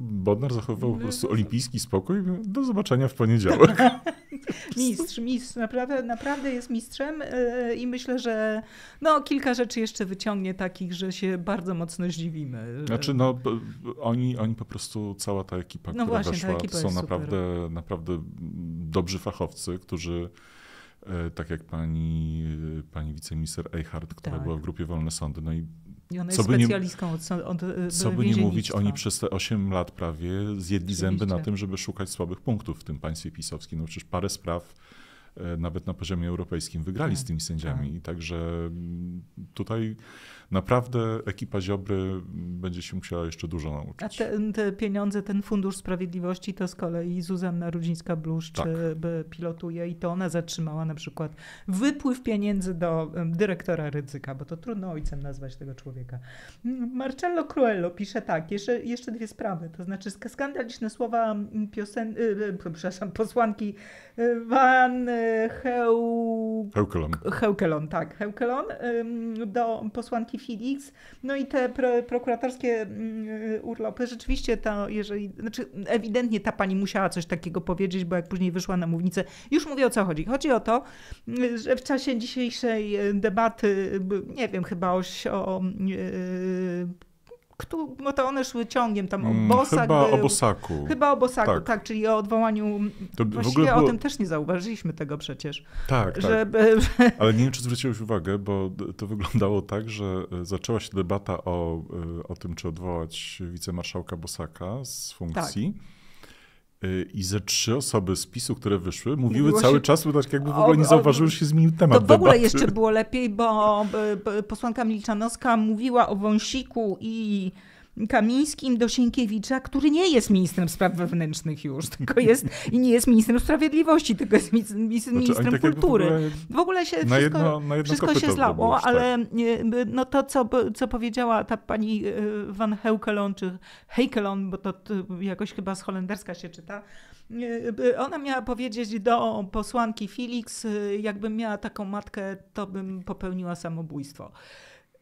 Bodnar zachowywał po no, prostu no. olimpijski spokój. Do zobaczenia w poniedziałek. Mistrz, mistrz, naprawdę, naprawdę jest mistrzem e, i myślę, że no, kilka rzeczy jeszcze wyciągnie takich, że się bardzo mocno zdziwimy. Że... Znaczy, no, oni, oni po prostu, cała ta ekipa, no która właśnie, weszła, ekipa to są naprawdę, naprawdę dobrzy fachowcy, którzy e, tak jak pani, e, pani wiceminister Eichhardt, która tak. była w grupie Wolne Sądy, no i i ona jest co specjalistką nie, od, od, od y, Co by nie mówić, oni przez te 8 lat prawie zjedli Oczywiście. zęby na tym, żeby szukać słabych punktów w tym państwie pisowskim. No przecież parę spraw e, nawet na poziomie europejskim wygrali tak, z tymi sędziami. Tak. Także mm, tutaj naprawdę ekipa Ziobry będzie się musiała jeszcze dużo nauczyć. A te, te pieniądze, ten Fundusz Sprawiedliwości to z kolei Zuzanna Rudzińska-Bluszcz tak. E, pilotuje i to ona zatrzymała na przykład wypływ pieniędzy do dyrektora Rydzyka, bo to trudno ojcem nazwać tego człowieka. Marcello Cruello pisze tak, jeszcze, jeszcze dwie sprawy, to znaczy skandaliczne słowa piosen, y, y, przepraszam, posłanki y, Van Heu... Heukelon. Heukelon, tak, Heukelon do posłanki taki Felix. No i te pro, prokuratorskie mm, y, urlopy, rzeczywiście to, jeżeli, znaczy ewidentnie ta pani musiała coś takiego powiedzieć, bo jak później wyszła na mównicę, już mówię o co chodzi. Chodzi o to, y, że w czasie dzisiejszej y, debaty, nie wiem, chyba o, o kto, no to one szły ciągiem, tam mm, obosak Chyba był, o Bosaku. Chyba o Bosaku, tak. tak, czyli o odwołaniu. To Właściwie było... o tym też nie zauważyliśmy tego przecież. Tak, tak. Ale nie wiem, czy zwróciłeś uwagę, bo to wyglądało tak, że e, zaczęła się debata o, e, o tym, czy odwołać wicemarszałka Bosaka z funkcji. Tak. Y, i ze trzy osoby z PiSu, które wyszły, mówiły Mówiło cały się... czas, tak jakby w ogóle nie zauważyły, że się zmienił temat To w ogóle debaty. jeszcze było lepiej, bo posłanka Milczanowska mówiła o wąsiku i Kamińskim do Sienkiewicza, który nie jest ministrem spraw wewnętrznych już, tylko jest i nie jest ministrem sprawiedliwości, tylko jest znaczy, tak ministrem znaczy, kultury. w, ogóle, w ogóle, się wszystko, jedno, jedno wszystko się zlało, ale tak. e, no to, co, co powiedziała ta pani e, Van Heukelon, czy Heikelon, bo to jakoś chyba z holenderska się czyta, e, ona miała powiedzieć do posłanki Felix, jakbym miała taką matkę, to bym popełniła samobójstwo.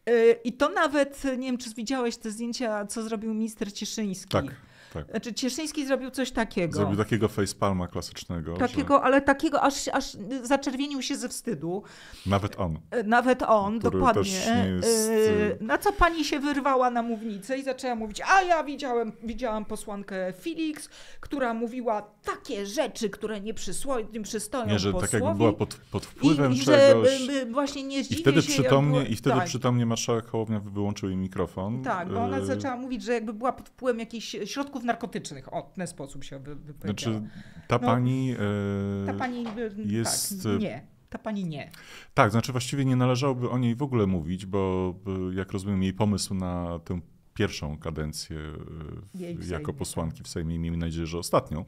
Y, I to nawet, nie wiem, czy widziałeś te zdjęcia, co zrobił minister Cieszyński. Tak tak. Znaczy Cieszyński zrobił coś takiego. Zrobił takiego facepalma klasycznego. Takiego, że... ale takiego, aż, aż zaczerwienił się ze wstydu. Nawet on. E, nawet on, dokładnie. E, jest... E, na co pani się wyrwała na mównicę i zaczęła mówić, a ja widziałem, widziałam posłankę Felix, która mówiła takie rzeczy, które nie, przysło, nie przystoją Nie, że posłowi. tak jakby była pod, pod wpływem I, czegoś. Że, właśnie nie I wtedy się, przytomnie, było... I wtedy tak. przytomnie marszałek Hołownia wyłączył jej mikrofon. Tak, bo ona zaczęła mówić, że jakby była pod wpływem jakichś środków narkotycznych. O, w ten sposób się wypowiedziała. Znaczy, ta no, pani. E, ta pani e, jest. Tak, nie. Ta pani nie. Tak, znaczy właściwie nie należałoby o niej w ogóle mówić, bo e, jak rozumiem, jej pomysł na tę pierwszą kadencję w, jako tak. posłanki w Sejmie, miejmy nadzieję, że ostatnią,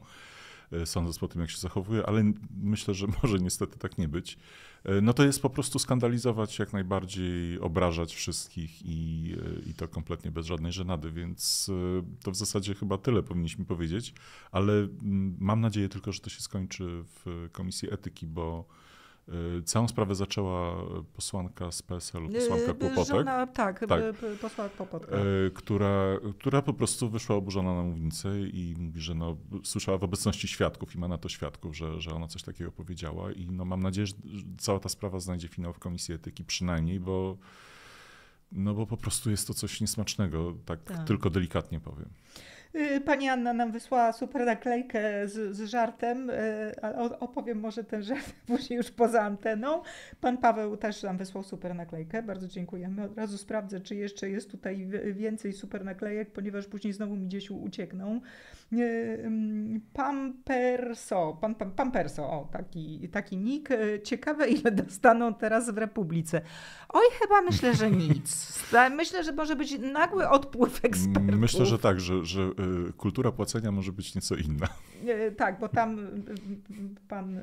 E, sądząc po tym, jak się zachowuje, ale myślę, że może niestety tak nie być. E, no to jest po prostu skandalizować, jak najbardziej obrażać wszystkich i, e, i to kompletnie bez żadnej żenady, więc to w zasadzie chyba tyle powinniśmy powiedzieć, ale mam nadzieję tylko, że to się skończy w Komisji Etyki, bo Y, całą sprawę zaczęła y, posłanka z PSL, y, posłanka Kłopotek. Żona, tak, tak. posłanka Kłopotka. Która, która po prostu wyszła oburzona na mównicę i mówi, że no, słyszała w obecności świadków i ma na to świadków, że, że ona coś takiego powiedziała. I no, mam nadzieję, że cała ta sprawa znajdzie finał w Komisji Etyki przynajmniej, bo, no, bo po prostu jest to coś niesmacznego, tak. tak. tylko delikatnie powiem. Y, pani Anna nam wysłała super naklejkę z, z żartem, y, ale opowiem może ten żart później już poza anteną. Pan Paweł też nam wysłał super naklejkę, bardzo dziękujemy. Od razu sprawdzę, czy jeszcze jest tutaj więcej super naklejek, ponieważ później znowu mi gdzieś uciekną nie, Pamperso, pan, pan Pamperso, o taki, taki nick. E, ciekawe ile dostaną teraz w Republice. Oj, chyba myślę, że nic. Myślę, że może być nagły odpływ ekspertów. Myślę, że tak, że, że e, kultura płacenia może być nieco inna. E, tak, bo tam pan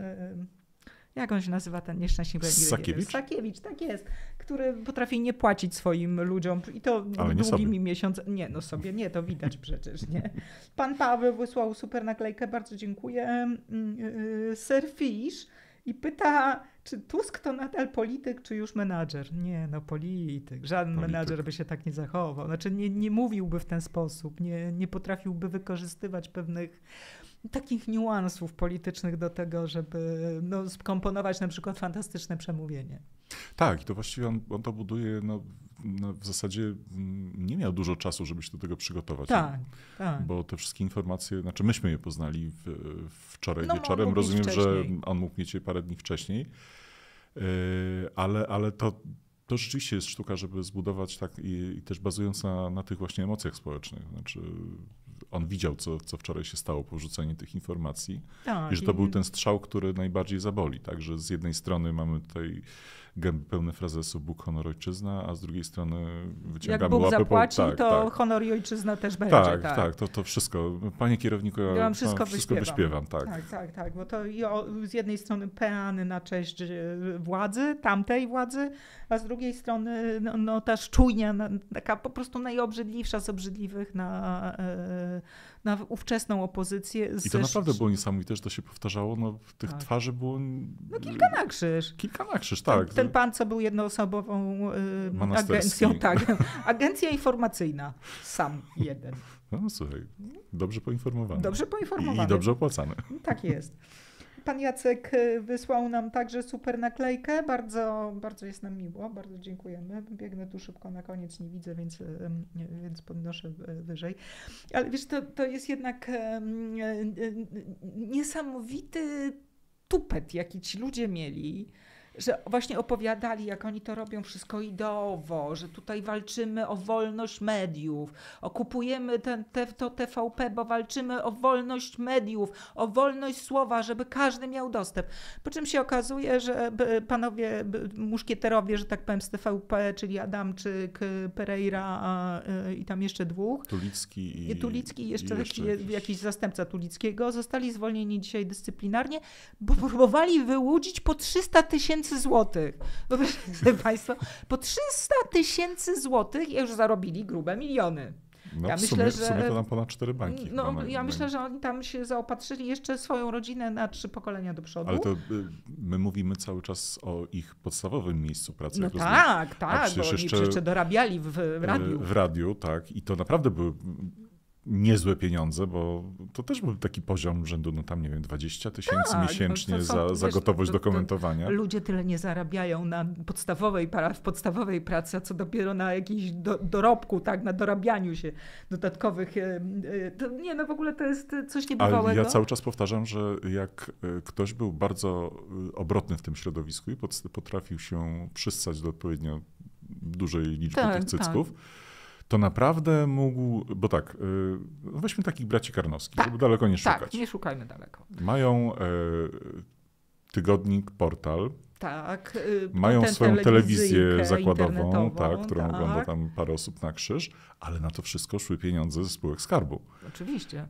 jak on się nazywa, ten nieszczęśnik? Sakiewicz? Sakiewicz, tak jest, który potrafi nie płacić swoim ludziom i to Ale długimi miesiącami. Nie, no sobie nie, to widać przecież, nie? Pan Paweł wysłał super naklejkę, bardzo dziękuję, mm, y, y, Serfisz i pyta, czy Tusk to nadal polityk, czy już menadżer? Nie, no polityk. Żaden polityk. menadżer by się tak nie zachował. Znaczy nie, nie mówiłby w ten sposób, nie, nie potrafiłby wykorzystywać pewnych takich niuansów politycznych do tego, żeby no, skomponować na przykład fantastyczne przemówienie. Tak, i to właściwie on, on to buduje no, no, w zasadzie mm, nie miał dużo czasu, żeby się do tego przygotować. Tak, tak. Bo te wszystkie informacje, znaczy myśmy je poznali w, wczoraj no, wieczorem. Rozumiem, że on mógł mieć je parę dni wcześniej. Yy, ale, ale to, to rzeczywiście jest sztuka, żeby zbudować tak i, i też bazując na, na tych właśnie emocjach społecznych. Znaczy, on widział, co, co wczoraj się stało po rzuceniu tych informacji tak, i że to i... był ten strzał, który najbardziej zaboli. Także z jednej strony mamy tutaj gęby pełne frazesu Bóg, honor, ojczyzna, a z drugiej strony wyciągamy Jak Bóg łapy zapłaci, po... tak, to tak. honor i ojczyzna też będzie. Tak, tak, tak, to, to wszystko. Panie kierowniku, ja, ja wam wszystko, no, wszystko wyśpiewam. tak. tak, tak, tak, bo to z jednej strony peany na cześć e, władzy, tamtej władzy, a z drugiej strony no, no ta szczujnia, taka po prostu najobrzydliwsza z obrzydliwych na... Yy, na ówczesną opozycję. I to naprawdę było niesamowite, że to się powtarzało. No, tych tak. twarzy było... No kilka na krzyż. Kilka na krzyż, tak. Ten, ten pan, co był jednoosobową yy, agencją, tak. Agencja informacyjna. Sam jeden. No słuchaj, dobrze poinformowany. Dobrze poinformowany. I dobrze opłacany. Tak jest. Pan Jacek y, wysłał nam także super naklejkę. Bardzo, bardzo jest nam miło, bardzo dziękujemy. Biegnę tu szybko na koniec, nie widzę, więc, y, y, więc podnoszę wyżej. Ale wiesz, to, to jest jednak niesamowity tupet, jaki ci ludzie mieli że właśnie opowiadali, jak oni to robią wszystko ideowo, że tutaj walczymy o wolność mediów, okupujemy ten, te, to TVP, bo walczymy o wolność mediów, o wolność słowa, żeby każdy miał dostęp. Po czym się okazuje, że panowie muszkieterowie, że tak powiem z TVP, czyli Adamczyk, Pereira i tam jeszcze dwóch. Tulicki i Tulicki jeszcze, i jeszcze jakiś, jakiś zastępca Tulickiego, zostali zwolnieni dzisiaj dyscyplinarnie, bo próbowali wyłudzić po 300 tysięcy tysięcy złotych. Wyobraźcie Państwo, po 300 tysięcy złotych już zarobili grube miliony. No, ja w, sumie, myślę, że, w sumie to tam ponad cztery banki. No, ja myślę, że oni tam się zaopatrzyli jeszcze swoją rodzinę na trzy pokolenia do przodu. Ale to y, my mówimy cały czas o ich podstawowym miejscu pracy. No tak, rozumiem. tak, bo oni jeszcze, przecież dorabiali w y, radiu. W radiu, tak. I to naprawdę były niezłe pieniądze, bo to też był taki poziom rzędu, no tam nie wiem, 20 tysięcy tak, no miesięcznie są, za, za gotowość do komentowania. Ludzie tyle nie zarabiają na podstawowej, w podstawowej pracy, a co dopiero na jakimś do, dorobku, tak, na dorabianiu się dodatkowych. E, nie, no w ogóle to jest coś niebywałego. Ale ja cały czas powtarzam, że jak e, ktoś był bardzo e, obrotny w tym środowisku i potrafił się przystać do odpowiednio dużej liczby tak, tych cycków, tak to naprawdę mógł, bo tak, y, weźmy takich braci Karnowskich, tak, żeby daleko nie tak, szukać. Tak, nie szukajmy daleko. Mają e, tygodnik, portal, tak. Y, Mają swoją telewizję zakładową, tak, którą tak. ogląda tam parę osób na krzyż, ale na to wszystko szły pieniądze ze spółek skarbu. Oczywiście. E,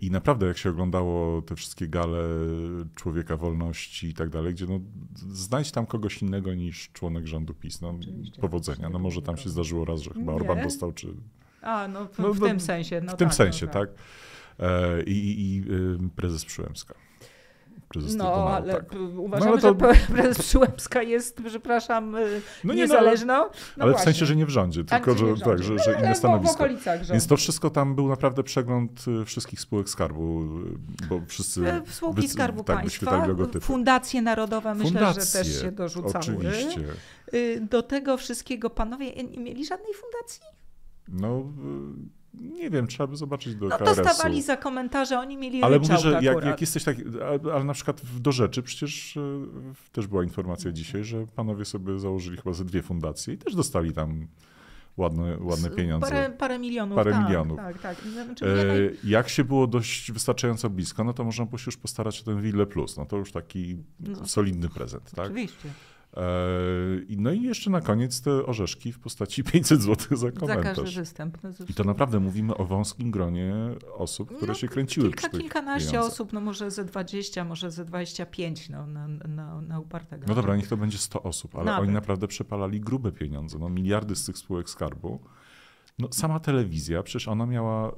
I naprawdę, jak się oglądało te wszystkie gale człowieka wolności i tak dalej, gdzie no, znajdź tam kogoś innego niż członek rządu PiS. No, powodzenia. No może tam się zdarzyło raz, że chyba Nie. Orban dostał, czy. A, no w, no, w no, tym sensie. No, w tym tak, no sensie, tak. tak. E, I, i y, prezes Przyłębska kryzys no, Trybunału. Ale tak. uważam, no, ale no to... że prezes Przyłębska jest, przepraszam, y, no nie, no, niezależna. No, ale właśnie. w sensie, że nie w rządzie, tak, tylko tak, że, rządzie. Tak, że, że tak, no, inne stanowisko. Więc to wszystko tam był naprawdę przegląd y, wszystkich spółek Skarbu, y, bo wszyscy e, Spółki wy... Skarbu tak, Państwa, Fundacje Narodowe myślę, że też się dorzucały. Oczywiście. Do tego wszystkiego panowie nie mieli żadnej fundacji? No nie wiem, trzeba by zobaczyć do no, KRS-u. dostawali za komentarze, oni mieli Ale mówię, że jak, jak, jesteś tak, ale na przykład do rzeczy przecież e, też była informacja mhm. dzisiaj, że panowie sobie założyli chyba ze dwie fundacje i też dostali tam ładne, ładne pieniądze. Parę, parę milionów. Parę tak, milionów. Tak, tak. Znaczy, e, jak się było dość wystarczająco blisko, no to można było się już postarać o ten Wille Plus. No to już taki no, solidny prezent. Tak? Oczywiście. E, no i jeszcze na koniec te orzeszki w postaci 500 zł za komentarz. Za każdy występ. I to naprawdę mówimy o wąskim gronie osób, które no, się kręciły kilka, przy tych Kilkanaście pieniądzach. osób, no może ze 20, może ze 25 no, na, na, na upartego. No dobra, niech to będzie 100 osób, ale Nawet. oni naprawdę przepalali grube pieniądze, no miliardy z tych spółek skarbu. No, sama telewizja, przecież ona miała e, e,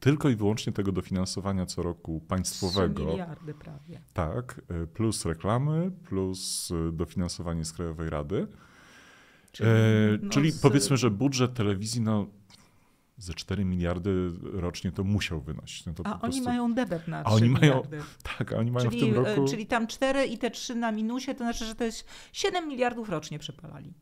tylko i wyłącznie tego dofinansowania co roku państwowego. 3 miliardy prawie. Tak, e, plus reklamy, plus dofinansowanie z Krajowej Rady. Czyli, e, no czyli z... powiedzmy, że budżet telewizji no, ze 4 miliardy rocznie to musiał wynosić. No to a oni prostu... mają debet na 3 a oni miliardy. mają, Tak, a oni mają czyli, w tym roku... Czyli tam 4 i te 3 na minusie, to znaczy, że to jest 7 miliardów rocznie przepalali.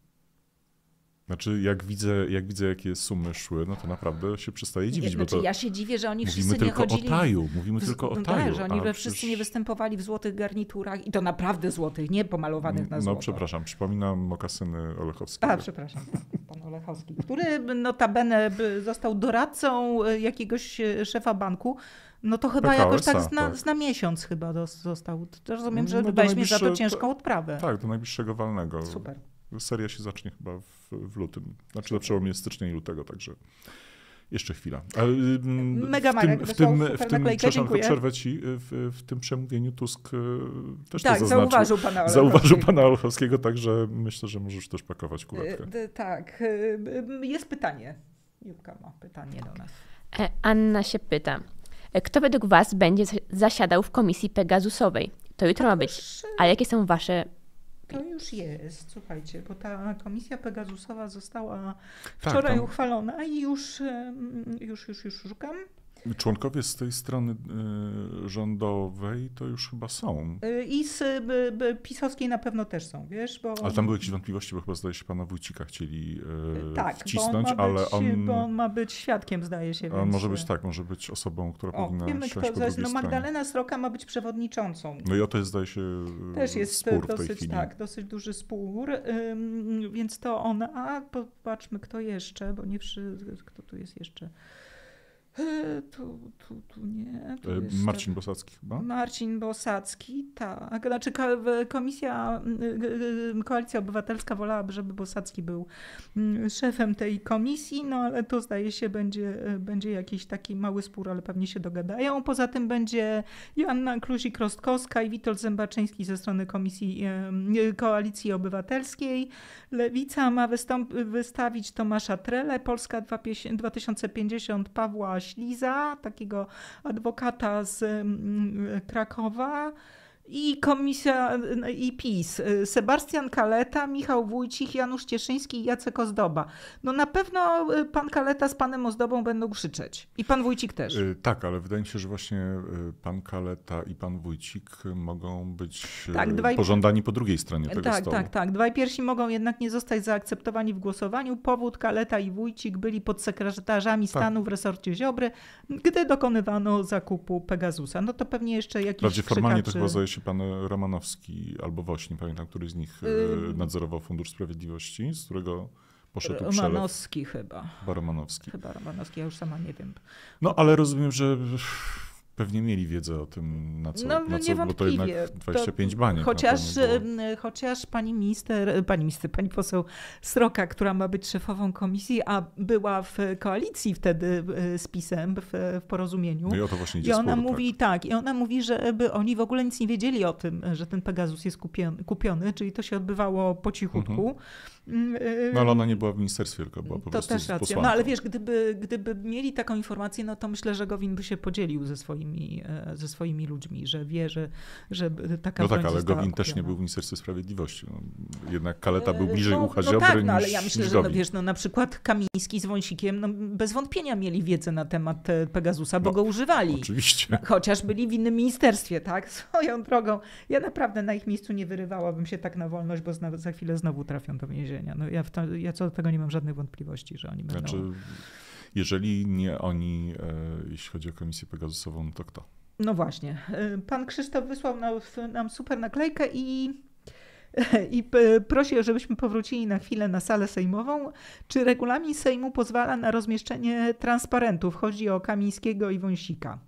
Znaczy, jak widzę, jak widzę, jakie sumy szły, no to naprawdę się przestaje dziwić. Znaczy, bo to ja się dziwię, że oni wszyscy nie chodzili... Mówimy tylko o taju, mówimy z... tylko o no tak, taju. Tak, że oni przecież... wszyscy nie występowali w złotych garniturach i to naprawdę złotych, nie pomalowanych na no, złoto. No przepraszam, przypominam mokasyny Olechowskiego. A, przepraszam, pan Olechowski, który no, notabene został doradcą e, jakiegoś e, szefa banku, no to chyba jakoś tak, zna, tak zna miesiąc chyba został. To rozumiem, że no weźmie za to ciężką odprawę. Tak, do najbliższego walnego. Super. Seria się zacznie chyba w, w lutym, znaczy na przełomie stycznia i lutego, także jeszcze chwila. Mega w Marek, w tym, w tym przepraszam, przerwę ci, y, w, w, tym przemówieniu Tusk y, też tak, to zaznaczył. zauważył pana Olchowskiego. Zauważył pana także myślę, że możesz też pakować kuretkę. Y, tak, jest pytanie. Jubka ma pytanie do nas. E, Anna się pyta. E, kto według was będzie zasiadał w komisji Pegasusowej? To jutro ma być. A jakie są wasze to już jest, słuchajcie, bo ta komisja Pegasusowa została tak, wczoraj tak, uchwalona i już, już, już, już szukam. Członkowie z tej strony y, rządowej to już chyba są. Y, I z y, pisowskiej na pewno też są, wiesz? Bo ale tam były jakieś wątpliwości, bo chyba zdaje się pana Wójcika chcieli tak, wcisnąć, on ale być, on... Bo on ma być świadkiem, zdaje się. Więc... On może być tak, może być osobą, która o, powinna wiemy, kto, po drugiej no, Magdalena Sroka ma być przewodniczącą. No i o to jest, zdaje się, Też jest spór dosyć, tak, dosyć duży spór, więc to ona, a popatrzmy kto jeszcze, bo nie wszyscy, kto tu jest jeszcze. E, tu, tu, tu nie. Tu e, Marcin Bosacki chyba? Marcin Bosacki, tak. Znaczy komisja, Koalicja Obywatelska wolałaby, żeby Bosacki był szefem tej komisji, no ale to zdaje się będzie, e, będzie jakiś taki mały spór, ale pewnie się dogadają. Poza tym będzie Joanna Kluzik-Rostkowska i Witold Zębaczyński ze strony komisji Koalicji Obywatelskiej. Lewica ma wystąp- wystawić Tomasza Trele, Polska 2050, Pawła Śliza, takiego adwokata z mm, Krakowa, i komisja, no, i PiS, Sebastian Kaleta, Michał Wójcik, Janusz Cieszyński i Jacek Ozdoba. No na pewno y, pan Kaleta z panem Ozdobą będą krzyczeć. I pan Wójcik też. Y, tak, ale wydaje mi się, że właśnie y, pan Kaleta i pan Wójcik mogą być tak, dwaj... pożądani po drugiej stronie tego tak, stołu. Tak, tak, Dwaj pierwsi mogą jednak nie zostać zaakceptowani w głosowaniu. Powód Kaleta i Wójcik byli podsekretarzami tak. stanu w resorcie Ziobry, gdy dokonywano zakupu Pegasusa. No to pewnie jeszcze jakiś Bardziej formalnie to chyba czy pan Romanowski albo Woś, nie pamiętam, który z nich e, nadzorował Fundusz Sprawiedliwości, z którego poszedł Romanowski przelew. chyba. Chyba Romanowski. Chyba Romanowski, ja już sama nie wiem. No ale rozumiem, że pewnie mieli wiedzę o tym, na co, no, na co bo to jednak 25 to, baniek. Chociaż, chociaż pani minister, pani minister, pani poseł Sroka, która ma być szefową komisji, a była w koalicji wtedy e, z PiSem, w, w porozumieniu. No I o to właśnie idzie I ona spór, mówi tak. tak, i ona mówi, że oni w ogóle nic nie wiedzieli o tym, że ten Pegasus jest kupiony, kupiony czyli to się odbywało po cichutku. Mhm Mm, y, y, no ale ona nie była w ministerstwie, tylko była po to prostu To też racja. No ale wiesz, gdyby, gdyby mieli taką informację, no to myślę, że Gowin by się podzielił ze swoimi, e, ze swoimi ludźmi, że wie, że, że taka No tak, ale Gowin też nie był w Ministerstwie Sprawiedliwości. No, jednak Kaleta e, był bliżej no, ucha no Ziobry tak, no, ale niż, ja myślę, że no, wiesz, no, na przykład Kamiński z Wąsikiem no, bez wątpienia mieli wiedzę na temat e, Pegasusa, bo no, go używali. Oczywiście. No, chociaż byli w innym ministerstwie, tak? Swoją drogą. Ja naprawdę na ich miejscu nie wyrywałabym się tak na wolność, bo za chwilę znowu trafią do więzienia więzienia. No ja, to, ja co do tego nie mam żadnych wątpliwości, że oni będą... Znaczy, jeżeli nie oni, e, jeśli chodzi o komisję Pegasusową, to kto? No właśnie. E, pan Krzysztof wysłał nam super naklejkę i i prosi, żebyśmy powrócili na chwilę na salę sejmową. Czy regulamin Sejmu pozwala na rozmieszczenie transparentów? Chodzi o Kamińskiego i Wąsika.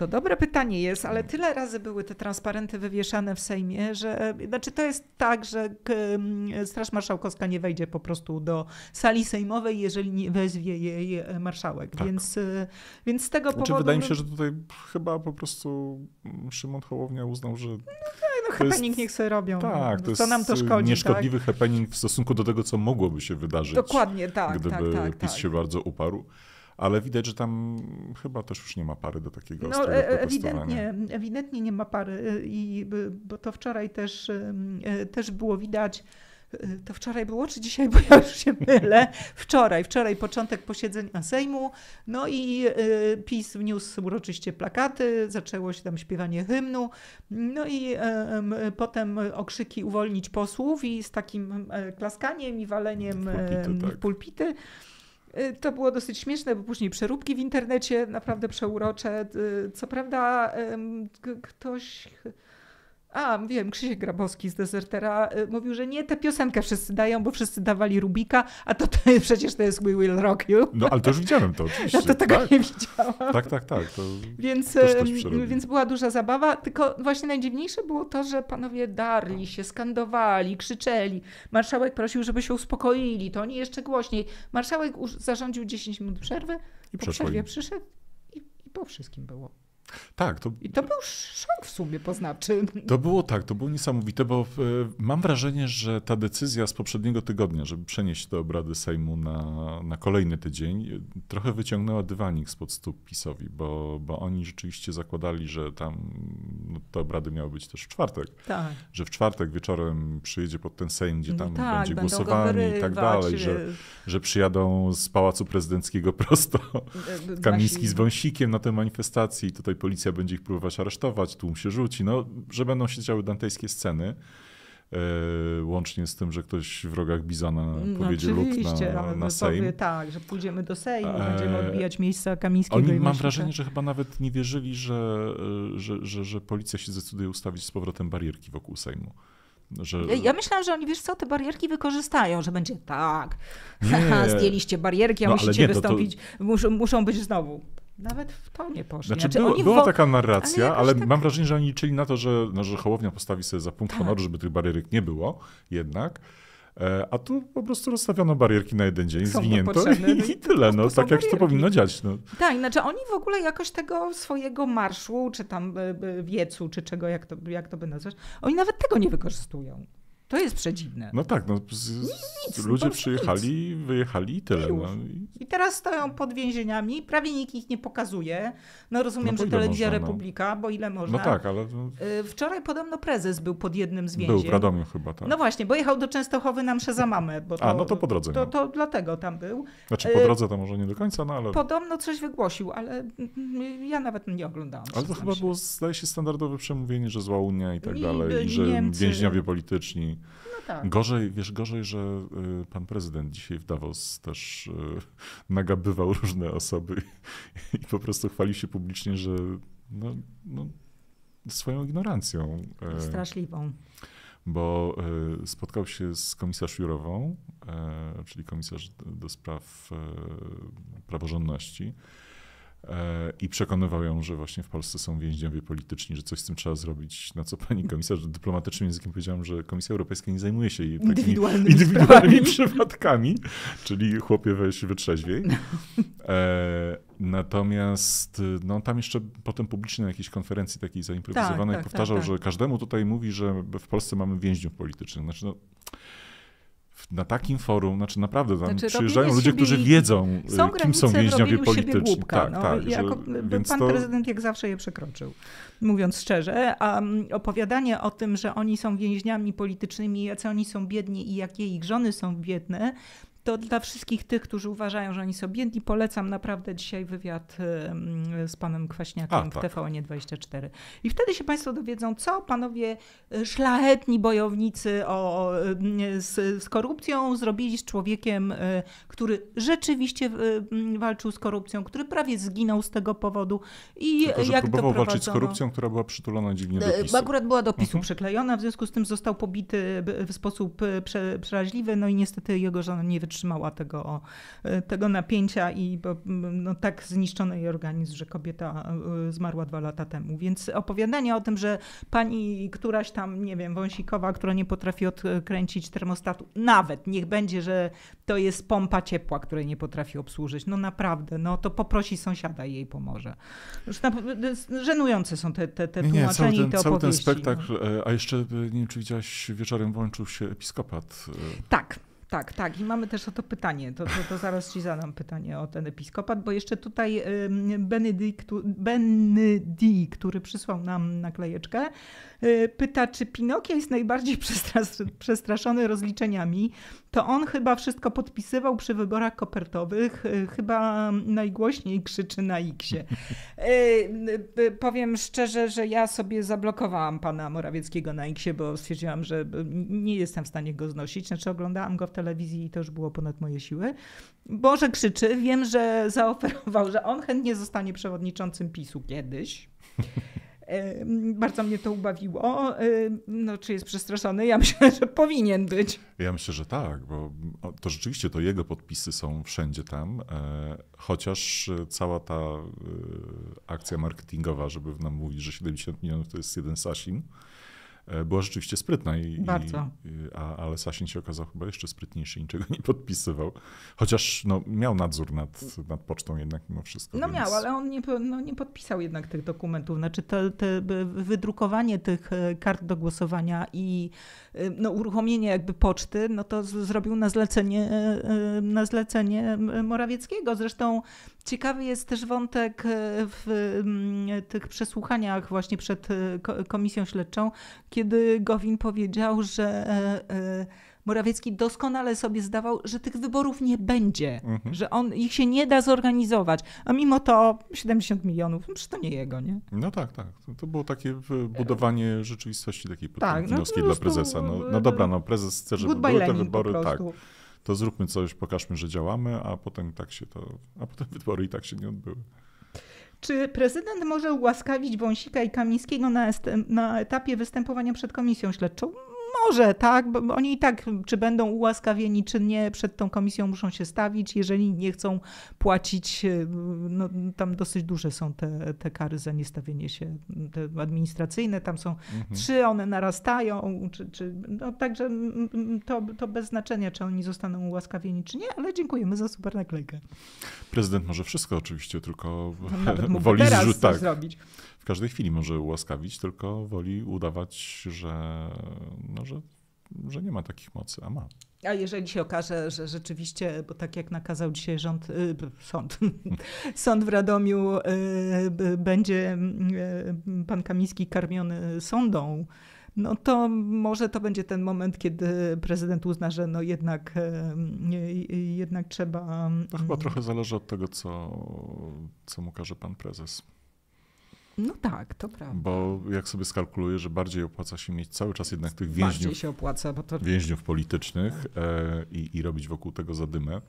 To dobre pytanie jest, ale mm. tyle razy były te transparenty wywieszane w Sejmie, że e, znaczy to jest tak, że Straż Marszałkowska nie wejdzie po prostu do sali sejmowej, jeżeli nie wezwie jej e, marszałek. Tak. Więc, e, więc z tego znaczy, powodu. Wydaje mi no się, że tutaj chyba po prostu Szymon Hołownia uznał, że. No, tak, no happening niech sobie robią. Tak, to co nam to szkodzi. Nieszkodliwy tak? happening w stosunku do tego, co mogłoby się wydarzyć. Dokładnie, tak. Gdyby tak, tak, PiS tak. się bardzo uparł ale widać, że tam chyba też już nie ma pary do takiego no, e, e, ewidentnie, ewidentnie nie ma pary, e, i, bo to wczoraj też, też było widać, to wczoraj było, czy dzisiaj, bo ja już się mylę. Wczoraj, wczoraj początek posiedzenia Sejmu, no i PiS wniósł uroczyście plakaty, zaczęło się tam śpiewanie hymnu, no i potem okrzyki uwolnić posłów i z takim klaskaniem i waleniem w tak. pulpity. W pulpity. Y, to było dosyć śmieszne, bo później przeróbki w internecie naprawdę przeurocze. Y, co prawda ktoś a, wiem, Krzysiek Grabowski z Desertera y, mówił, że nie, tę piosenkę wszyscy dają, bo wszyscy dawali Rubika, a to, to przecież to jest We Will Rock You. No, ale to już widziałem to oczywiście. Ja no to tego tak. nie widziałam. Tak, tak, tak. To więc, więc była duża zabawa, tylko właśnie najdziwniejsze było to, że panowie darli się, skandowali, krzyczeli. Marszałek prosił, żeby się uspokoili, to oni jeszcze głośniej. Marszałek zarządził 10 minut przerwy, I po przeszło przerwie im. przyszedł i, i po wszystkim było. Tak. To, I to był szok w sumie poznaczy. To było tak, to było niesamowite, bo e, mam wrażenie, że ta decyzja z poprzedniego tygodnia, żeby przenieść te obrady Sejmu na, na kolejny tydzień, e, trochę wyciągnęła dywanik spod stóp PiSowi, bo, bo oni rzeczywiście zakładali, że tam no, te obrady miały być też w czwartek. Tak. Że w czwartek wieczorem przyjedzie pod ten Sejm, gdzie no tam no tak, będzie głosowanie i tak dalej, że, że przyjadą z Pałacu Prezydenckiego prosto e, Kamiński z Wąsikiem na tę manifestację i tutaj policja będzie ich próbować aresztować, tłum się rzuci, no, że będą się działy dantejskie sceny. Yy, łącznie z tym, że ktoś w rogach bizana no, powiedzie lub na, na, na Sejm. Powie, tak, że pójdziemy do Sejmu, e, będziemy odbijać miejsca Kamińskiego. Oni, mam wrażenie, tak. że chyba nawet nie wierzyli, że, e, że, że, że policja się zdecyduje ustawić z powrotem barierki wokół Sejmu. Że... Ja myślałam, że oni, wiesz co, te barierki wykorzystają, że będzie tak, nie. zdjęliście barierki, a no, musicie nie, no wystąpić, to, Muszą, muszą być znowu. Nawet w to nie poszli. Znaczy, znaczy było, była wo... taka narracja, ale, ale tak... mam wrażenie, że oni liczyli na to, że, no, że Hołownia postawi sobie za punkt tak. honoru, żeby tych barierek nie było jednak. E, a tu po prostu rozstawiono barierki na jeden dzień, są zwinięto i, no i tyle, no, tak jak to powinno dziać. No. Tak, znaczy oni w ogóle jakoś tego swojego marszu, czy tam e, e, wiecu, czy czego, jak to, jak to by nazwać, oni nawet tego nie wykorzystują. To jest przedziwne. No tak, no, z, nic, ludzie przyjechali, nic. wyjechali i tyle. I, no. I, teraz stoją pod więzieniami, prawie nikt ich nie pokazuje. No rozumiem, no że telewizja można, no? Republika, no. bo ile no można. No tak, ale... Y, wczoraj podobno prezes był pod jednym z więzień. Był w Radomiu chyba, tak. No właśnie, bo jechał do Częstochowy na mszę za mamę. Bo to, A, no to po drodze. To, no. to dlatego tam był. Znaczy y, po drodze to może nie do końca, no ale... Podobno coś wygłosił, ale ja nawet nie oglądałam. Ale to chyba się. było, zdaje się, standardowe przemówienie, że zła Unia i tak I dalej, i że Niemcy... więźniowie polityczni tak. Gorzej, wiesz, gorzej, że y, pan prezydent dzisiaj w Davos też y, nagabywał różne osoby i po prostu chwalił się publicznie, że no, no swoją ignorancją. E, Straszliwą. Bo e, spotkał się z komisarz Jurową, e, czyli komisarz do spraw praworządności E, i przekonywał ją, że właśnie w Polsce są więźniowie polityczni, że coś z tym trzeba zrobić, na co pani komisarz dyplomatycznym językiem powiedziałam, że Komisja Europejska nie zajmuje się takimi indywidualnymi, indywidualnymi przypadkami, czyli chłopie weź wytrzeźwiej. No. E, natomiast no, tam jeszcze potem publicznie na jakiejś konferencji takiej zaimprowizowanej tak, tak, powtarzał, tak, tak, że każdemu tutaj mówi, że w Polsce mamy więźniów politycznych. Znaczy, no, na takim forum, znaczy naprawdę tam znaczy, przyjeżdżają ludzie, którzy wiedzą, y, są kim są więźniowie polityczni. Głupka, tak, no. tak. Jako, że, y, więc pan to... prezydent jak zawsze je przekroczył, mówiąc szczerze. A mm, opowiadanie o tym, że oni są więźniami politycznymi, jacy oni są biedni i jakie ich żony są biedne, to dla wszystkich tych, którzy uważają, że oni są biedni, polecam naprawdę dzisiaj wywiad z panem Kwaśniakiem A, w tak. TVN24. I wtedy się państwo dowiedzą, co panowie e, szlachetni bojownicy o, e, z, z korupcją zrobili z człowiekiem, e, który rzeczywiście walczył z korupcją, który prawie zginął z tego powodu. I Tylko, że jak próbował walczyć z korupcją, która była przytulona dziwnie do PiSu. Akurat była do PiSu mhm. przyklejona, w związku z tym został pobity w sposób przeraźliwy, no i niestety jego żona nie wytrzymała wytrzymała tego, e, tego napięcia i no, tak zniszczony jej organizm, że kobieta e, e, zmarła dwa lata temu. Więc opowiadanie o tym, że pani któraś tam, nie wiem, wąsikowa, która nie potrafi odkręcić termostatu, nawet niech będzie, że to jest pompa ciepła, której nie potrafi obsłużyć, no naprawdę, no to poprosi sąsiada i jej pomoże. Już na, żenujące są te, te, te nie, nie, cały cały ten no. spektakl, a jeszcze nie wiem, czy widziałaś, wieczorem włączył się episkopat. Tak. Tak, tak. I mamy też o to pytanie. To, to, to zaraz ci zadam pytanie o ten episkopat, bo jeszcze tutaj Benedyktu, Benedi, który przysłał nam naklejeczkę, y, pyta, czy Pinokio jest najbardziej przestraszony rozliczeniami. To on chyba wszystko podpisywał przy wyborach kopertowych, y, chyba najgłośniej krzyczy na x y, Powiem szczerze, że ja sobie zablokowałam pana Morawieckiego na x bo stwierdziłam, że nie jestem w stanie go znosić. Znaczy oglądałam go w telewizji i to już było ponad moje siły. Boże krzyczy, wiem, że zaoferował, że on chętnie zostanie przewodniczącym PiSu kiedyś. Bardzo mnie to ubawiło. No, czy jest przestraszony? Ja myślę, że powinien być. Ja myślę, że tak, bo to rzeczywiście to jego podpisy są wszędzie tam. E, chociaż e, cała ta e, akcja marketingowa, żeby nam mówić, że 70 milionów to jest jeden Sasin, E, była rzeczywiście sprytna. I, Bardzo. I, a, ale Sasin się okazał chyba jeszcze sprytniejszy i niczego nie podpisywał. Chociaż no, miał nadzór nad, nad pocztą jednak mimo wszystko. No więc... miał, ale on nie, no, nie podpisał jednak tych dokumentów. Znaczy te, te wydrukowanie tych e, kart do głosowania i e, no, uruchomienie jakby poczty, no to z, zrobił na zlecenie, na zlecenie Morawieckiego. Zresztą Ciekawy jest też wątek e, w tych przesłuchaniach właśnie przed e, komisją śledczą, kiedy Gowin powiedział, że e, Morawiecki doskonale sobie zdawał, że tych wyborów nie będzie, mhm. że on ich się nie da zorganizować, a mimo to 70 milionów, no przecież to nie jego, nie? No tak, tak. To było takie budowanie rzeczywistości takiej tak, no, dla prezesa. No, no dobra, no prezes chce, żeby były te Lenin wybory, tak to zróbmy coś, pokażmy, że działamy, a potem tak się to, a potem wybory i tak się nie odbyły. Czy prezydent może ułaskawić Wąsika i Kamińskiego na, na etapie występowania przed komisją śledczą? może, tak, bo oni i tak, czy będą ułaskawieni, czy nie, przed tą komisją muszą się stawić, jeżeli nie chcą płacić, y, no, tam dosyć duże są te, te kary za niestawienie się, te administracyjne, tam są mhm. trzy, one narastają, czy, czy, no, także to, to bez znaczenia, czy oni zostaną ułaskawieni, czy nie, ale dziękujemy za super naklejkę. Prezydent może wszystko oczywiście, tylko woli tak. zrobić w każdej chwili może ułaskawić, tylko woli udawać, że, no, że, że nie ma takich mocy, a ma. A jeżeli się okaże, że rzeczywiście, bo tak jak nakazał dzisiaj rząd, y, sąd, sąd w Radomiu y, będzie y, pan Kamiński karmiony sądą, no to może to będzie ten moment, kiedy prezydent uzna, że no jednak, jednak trzeba. To chyba trochę zależy od tego, co, co mu każe pan prezes. No tak, to prawda. Bo jak sobie skalkuluję, że bardziej opłaca się mieć cały czas jednak tych więźniów, opłaca, to... więźniów politycznych e, i, i robić wokół tego zadymę,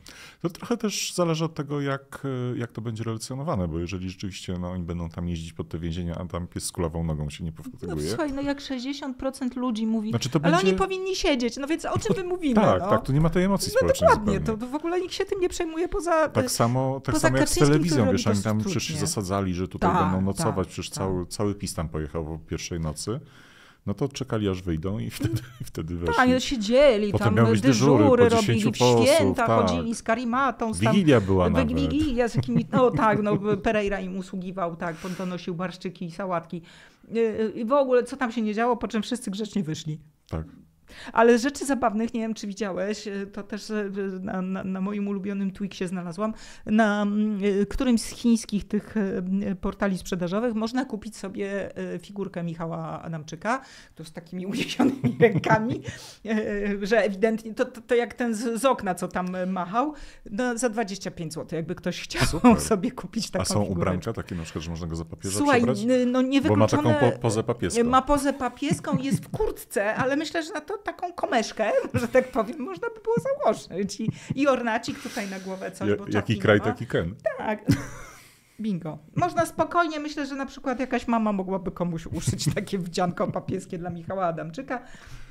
to trochę też zależy od tego, jak, e, jak to będzie relacjonowane, bo jeżeli rzeczywiście no, oni będą tam jeździć pod te więzienia, a tam pies z kulawą nogą się nie powtórzuje. No słuchaj, no jak 60% ludzi mówi, znaczy to ale oni powinni siedzieć, no więc o czym wy mówimy? Tak, no? tak, tu nie ma tej emocji no społecznej dokładnie, to w ogóle nikt się tym nie przejmuje poza Tak e, samo, tak poza samo jak z telewizją, wiesz, oni tam przecież się zasadzali, że tutaj Ta, będą nocować, tak przecież tak. cały, cały PiS tam pojechał po pierwszej nocy no to czekali aż wyjdą i wtedy, i wtedy tak, weszli. Tak, no siedzieli, Potem tam dyżury, robili w święta, tak. chodzili z karimatą. Z tam, Wigilia była nawet. Wigilia z jakimi, no tak, no Pereira im usługiwał, tak, donosił barszczyki i sałatki. I y, y, w ogóle, co tam się nie działo, po czym wszyscy grzecznie wyszli. Tak. Ale rzeczy zabawnych, nie wiem czy widziałeś, e, to też e, na, na, na moim ulubionym Twixie znalazłam, na mm, e, którymś z chińskich tych portali sprzedażowych można kupić sobie figurkę Michała Adamczyka, to z takimi uniesionymi rękami, że ewidentnie, to, to, to, jak ten z, z okna, co tam machał, no, za 25 zł, jakby ktoś chciał Super. sobie kupić taką A są figurę. ubranka takie na przykład, że można go za papieża Słuchaj, przebrać? no nie Bo ma taką po, pozę papieską. Ma pozę papieską, jest w kurtce, ale myślę, że na to taką komeszkę, że tak powiem, można by było założyć. I, i ornacik tutaj na głowę coś. Ja, bo jaki kraj, ma. taki ken. Tak. Bingo. Można spokojnie, myślę, że na przykład jakaś mama mogłaby komuś uszyć takie wdzianko papieskie dla Michała Adamczyka.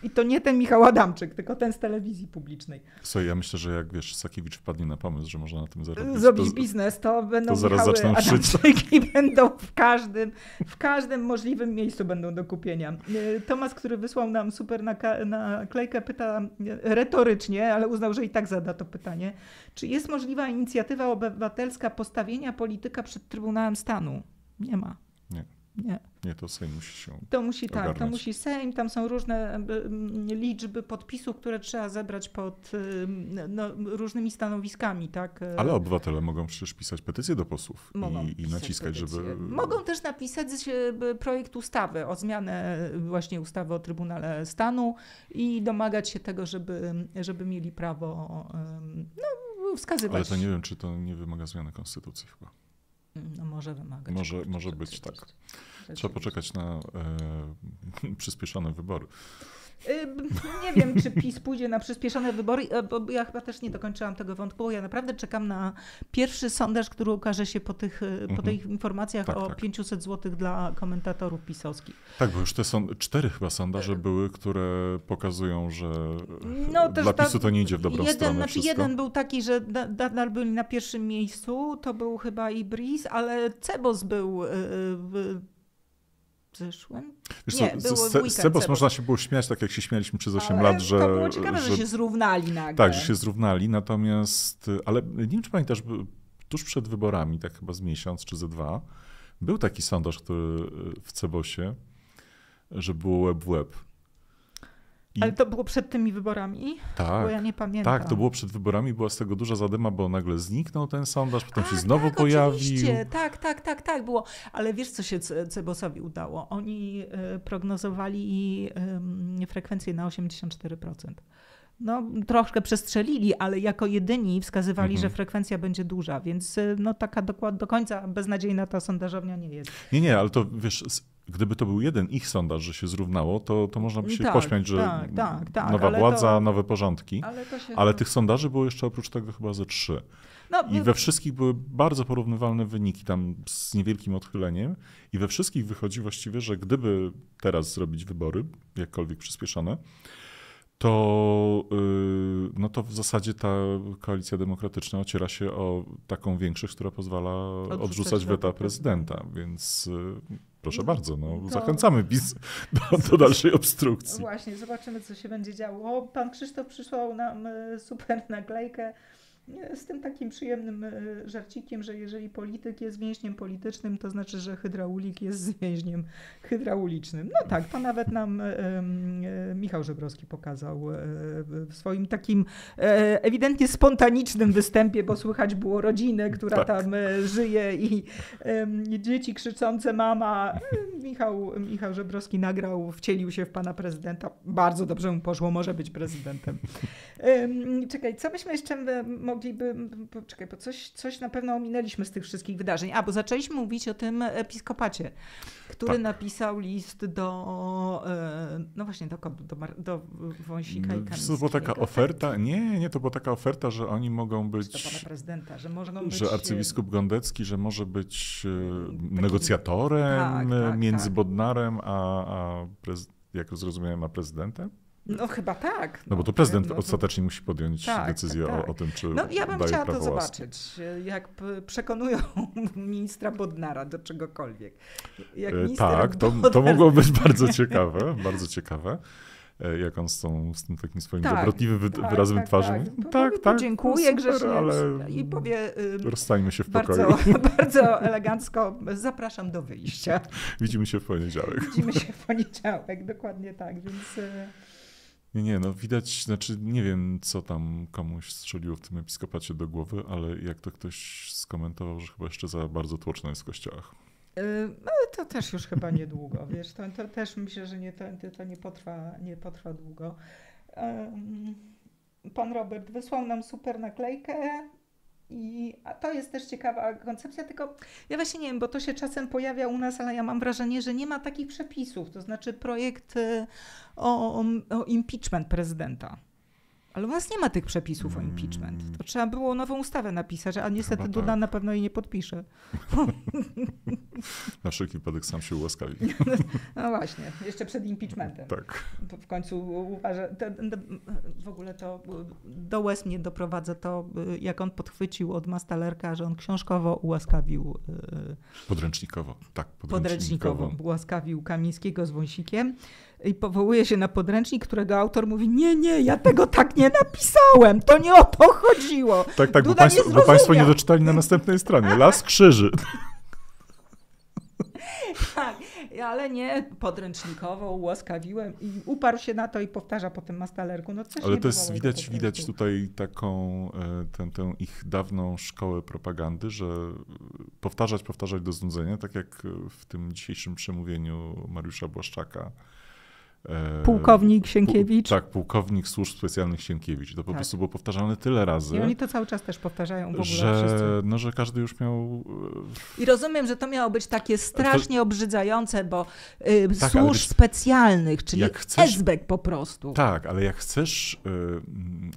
I to nie ten Michał Adamczyk, tylko ten z telewizji publicznej. Słuchaj, ja myślę, że jak wiesz, Sakiewicz wpadnie na pomysł, że można na tym zarobić. Zrobić to, biznes, to będą to zaraz zaczną Adamczyki szyć. będą w każdym, w każdym możliwym miejscu będą do kupienia. E, Tomas, który wysłał nam super naklejkę, pyta e, retorycznie, ale uznał, że i tak zada to pytanie. Czy jest możliwa inicjatywa obywatelska postawienia polityka przed Trybunałem Stanu? Nie ma. Nie. Nie, to Sejm musi się. To musi ogarnąć. tak, to musi Sejm. Tam są różne liczby podpisów, które trzeba zebrać pod y, no, różnymi stanowiskami, tak? Y. Ale obywatele mogą przecież pisać petycje do posłów mogą i, i naciskać, petycje. żeby. Mogą też napisać y, projekt ustawy o zmianę właśnie ustawy o Trybunale Stanu i domagać się tego, żeby, żeby mieli prawo no, wskazywać. Ale to nie wiem, czy to nie wymaga zmiany konstytucji chyba. No może wymagać. Może, może tak, być tak. Trzeba poczekać na e, przyspieszone wybory. Nie wiem, czy PiS pójdzie na przyspieszone wybory, e, bo ja chyba też nie dokończyłam tego wątku. Ja naprawdę czekam na pierwszy sondaż, który ukaże się po tych, e, po mhm. tych informacjach tak, o tak. 500 zł dla komentatorów pisowskich. Tak, bo już te są, cztery chyba sondaże e, były, które pokazują, że no, dla PiSu to nie idzie w dobrą jeden, stronę znaczy Jeden był taki, że nadal byli na pierwszym miejscu, to był chyba Ibris, ale Cebos był... Yy, zeszłym? Wiesz nie, co, z, weekend, Cebos, można się było śmiać, tak jak się śmialiśmy przez 8 ale lat, że... To było ciekawe, że, że się zrównali nagle. Tak, że się zrównali, natomiast... Ale nie wiem, czy pamiętasz, tuż przed wyborami, tak chyba z miesiąc czy ze dwa, był taki sondaż który e, w Cebosie, że było łeb w łeb. I... Ale to było przed tymi wyborami? Tak. Bo ja nie pamiętam. Tak, to było przed wyborami, była z tego duża zadyma, bo nagle zniknął ten sondaż, potem A, się znowu tak, pojawił. Oczywiście. Tak, tak, tak, tak było. Ale wiesz, co się Cebosowi udało? Oni y, prognozowali y, mm, frekwencję na 84%. No, troszkę przestrzelili, ale jako jedyni wskazywali, mhm. że frekwencja będzie duża, więc y, no, taka dokład, do końca beznadziejna ta sondażownia nie jest. Nie, nie, ale to wiesz, Gdyby to był jeden ich sondaż, że się zrównało, to, to można by się tak, pośmiać, że tak, tak, tak, nowa władza, to, nowe porządki. Ale, się... ale, tych sondaży było jeszcze oprócz tego chyba ze trzy. No, I we no- wszystkich były bardzo porównywalne wyniki, tam z niewielkim odchyleniem. I we wszystkich wychodzi właściwie, że gdyby teraz zrobić wybory, jakkolwiek przyspieszone, to, y, no to w zasadzie ta koalicja demokratyczna ociera się o taką większość, która pozwala odrzucać weta prezydenta, więc y, proszę bardzo, no, to... zachęcamy PiS do, do, dalszej obstrukcji. Właśnie, zobaczymy, co się będzie działo. O, pan Krzysztof przysłał nam e, super naklejkę z tym takim przyjemnym e, żarcikiem, że jeżeli polityk jest więźniem politycznym, to znaczy, że hydraulik jest więźniem hydraulicznym. No tak, to nawet nam e, e, Michał Żebrowski pokazał w swoim takim ewidentnie spontanicznym występie, bo słychać było rodzinę, która tak. tam żyje i dzieci krzyczące mama. Michał, Michał Żebrowski nagrał, wcielił się w pana prezydenta. Bardzo dobrze mu poszło, może być prezydentem. Czekaj, co byśmy jeszcze mogli mogliby. Poczekaj, bo coś, coś na pewno ominęliśmy z tych wszystkich wydarzeń. A, bo zaczęliśmy mówić o tym e, episkopacie, który tak. napisał list do. E, no właśnie, do, do, do Wąsika i no, Kamińskiego. To była taka tak. oferta. Nie, nie, to była taka oferta, że oni mogą być. Do pana prezydenta, że mogą być. Że e, arcybiskup Gondecki, że może być taki, negocjatorem tak, tak, między tak. Bodnarem a, a jak zrozumiałem, a prezydentem. No chyba tak. No, bo no, to prezydent no, ostatecznie musi podjąć tak, decyzję tak, tak. O, o, tym, czy No ja bym chciała to zobaczyć, jak przekonują ministra Bodnara do czegokolwiek. E, tak, to, Bodnar... to mogło być bardzo ciekawe, bardzo ciekawe e, jak on z, tą, z tym takim swoim tak, dobrotliwym tak, wyrazem tak, twarzy. Tak, no, tak, tak, dziękuję grzecznie ale i powie rozstajmy się w bardzo, pokoju. Bardzo elegancko zapraszam do wyjścia. Widzimy się w poniedziałek. Widzimy się w poniedziałek, dokładnie tak, więc y, nie, nie, no widać, znaczy nie wiem, co tam komuś strzeliło w tym episkopacie do głowy, ale jak to ktoś skomentował, że chyba jeszcze za bardzo tłoczna jest w kościołach. Yy, no, to też już chyba niedługo, wiesz, to, to też myślę, że nie, to, to nie, potrwa, nie potrwa długo. Pan Robert wysłał nam super naklejkę i to jest też ciekawa koncepcja, tylko ja właśnie nie wiem, bo to się czasem pojawia u nas, ale ja mam wrażenie, że nie ma takich przepisów. To znaczy projekt y, o, o, o impeachment prezydenta. Ale u nas nie ma tych przepisów o mm. impeachment. To trzeba było nową ustawę napisać, a niestety Chyba Duda tak. na pewno jej nie podpisze. na wszelki wypadek sam się ułaskawi. no właśnie, jeszcze przed impeachmentem. Tak. W końcu uważam, w ogóle to do łez mnie doprowadza to, jak on podchwycił od Mastalerka, że on książkowo ułaskawił... E, podręcznikowo, tak. Podręcznikowo, podręcznikowo ułaskawił Kamińskiego z Wąsikiem i powołuje się na podręcznik, którego autor mówi: Nie, nie, ja tego tak nie napisałem, to nie o to chodziło. Tak, tak, bo państwo, nie bo państwo nie doczytali na następnej stronie. Las krzyży. Tak, ale nie podręcznikowo ułaskawiłem i uparł się na to i powtarza potem mastalerku. No coś ale to jest widać, widać tutaj taką e, tę, tę ich dawną szkołę propagandy, że powtarzać, powtarzać do znudzenia, tak jak w tym dzisiejszym przemówieniu Mariusza Błaszczaka E, pułkownik Sienkiewicz. Pu, tak, pułkownik służb specjalnych Sienkiewicz. To po tak. prostu było powtarzane tyle razy. I oni to cały czas też powtarzają w ogóle że, No, że każdy już miał... E, I rozumiem, że to miało być takie strasznie to... obrzydzające, bo y, tak, służb specjalnych, czyli chcesz, e po prostu. Tak, ale jak chcesz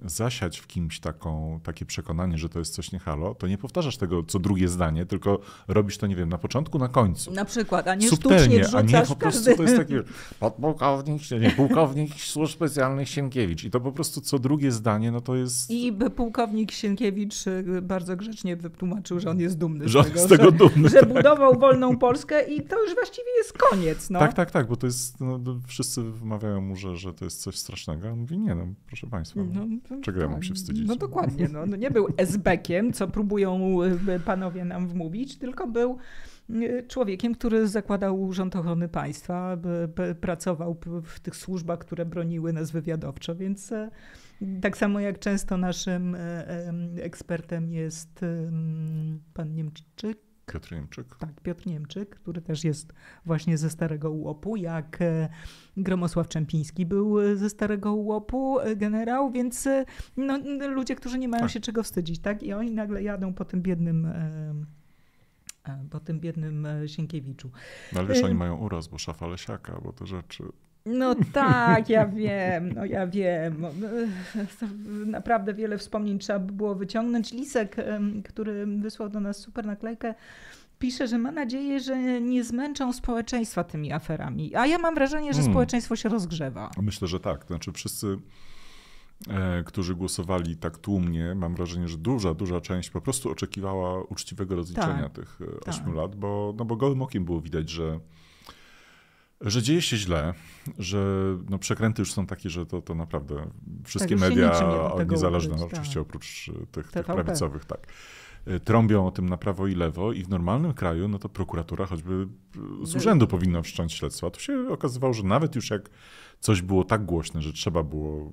y, zasiać w kimś taką, takie przekonanie, że to jest coś nie halo, to nie powtarzasz tego co drugie zdanie, tylko robisz to, nie wiem, na początku, na końcu. Na przykład, a nie Subtelnie, sztucznie wrzucasz. A nie po prostu to jest takie podpułkownik rzecznik, nie, pułkownik służb specjalnych Sienkiewicz. I to po prostu co drugie zdanie, no to jest... I pułkownik Sienkiewicz y, bardzo grzecznie wytłumaczył, że on jest dumny że on tego, z tego że, dumny, że tak. budował wolną Polskę i to już właściwie jest koniec. No. Tak, tak, tak, bo to jest, no, wszyscy wymawiają mu, że, że to jest coś strasznego, a on mówi nie, no proszę państwa, no, czego tak. ja mam tak. się wstydzić? No dokładnie, no, no nie był esbekiem, co próbują y, panowie nam wmówić, tylko był E, człowiekiem, który zakładał Urząd Ochrony Państwa, pracował w tych służbach, które broniły nas wywiadowczo, więc e, tak samo jak często naszym e, ekspertem jest pan Niemczyk. Piotr Niemczyk. Tak, Piotr Niemczyk, który też jest właśnie ze Starego Ułopu, jak Gromosław Czempiński był ze Starego Ułopu, generał, więc no, ludzie, którzy nie mają tak. się czego wstydzić, tak? I oni nagle jadą po tym biednym E, po tym biednym e, Sienkiewiczu. No ale wiesz, oni mają uraz, bo szafa Lesiaka, bo te rzeczy... No tak, ja wiem, no ja wiem. No, e, naprawdę wiele wspomnień trzeba by było wyciągnąć. Lisek, który wysłał do nas super naklejkę, pisze, że ma nadzieję, że nie zmęczą społeczeństwa tymi aferami. A ja mam wrażenie, że hmm. społeczeństwo się rozgrzewa. Myślę, że tak. Znaczy wszyscy E, którzy głosowali tak tłumnie, mam wrażenie, że duża, duża część po prostu oczekiwała uczciwego rozliczenia tak, tych e, tak. ośmiu tak. lat, bo, no bo gołym okiem było widać, że, że dzieje się źle, że no przekręty już są takie, że to, to naprawdę wszystkie tak, media nie niezależne, ukryć, tak. oczywiście oprócz e, tych, tych prawicowych, tak trąbią o tym na prawo i lewo i w normalnym kraju, no to prokuratura choćby z no urzędu powinna wszcząć śledztwo. A tu się okazywało, że nawet już jak coś było tak głośne, że trzeba było e,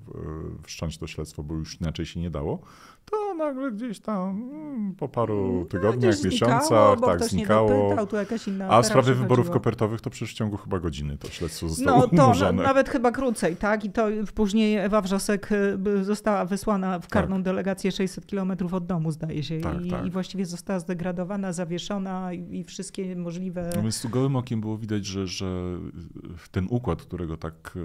wszcząć to śledztwo, bo już inaczej się nie dało, to nagle gdzieś tam mm, po paru mm, no, tygodniach, no, miesiącach, znikało, tak, znikało. Dopytał, A sprawie wyborów kopertowych to przecież w ciągu chyba godziny to śledztwo zostało No to umorzone. nawet chyba krócej, tak? I to później Ewa Wrzosek y, została wysłana w tak. karną tak. delegację 600 kilometrów od domu, zdaje się. Tak, I, tak. I, właściwie została zdegradowana, zawieszona i, i wszystkie możliwe... No więc tu gołym okiem było widać, że, że ten układ, którego tak e,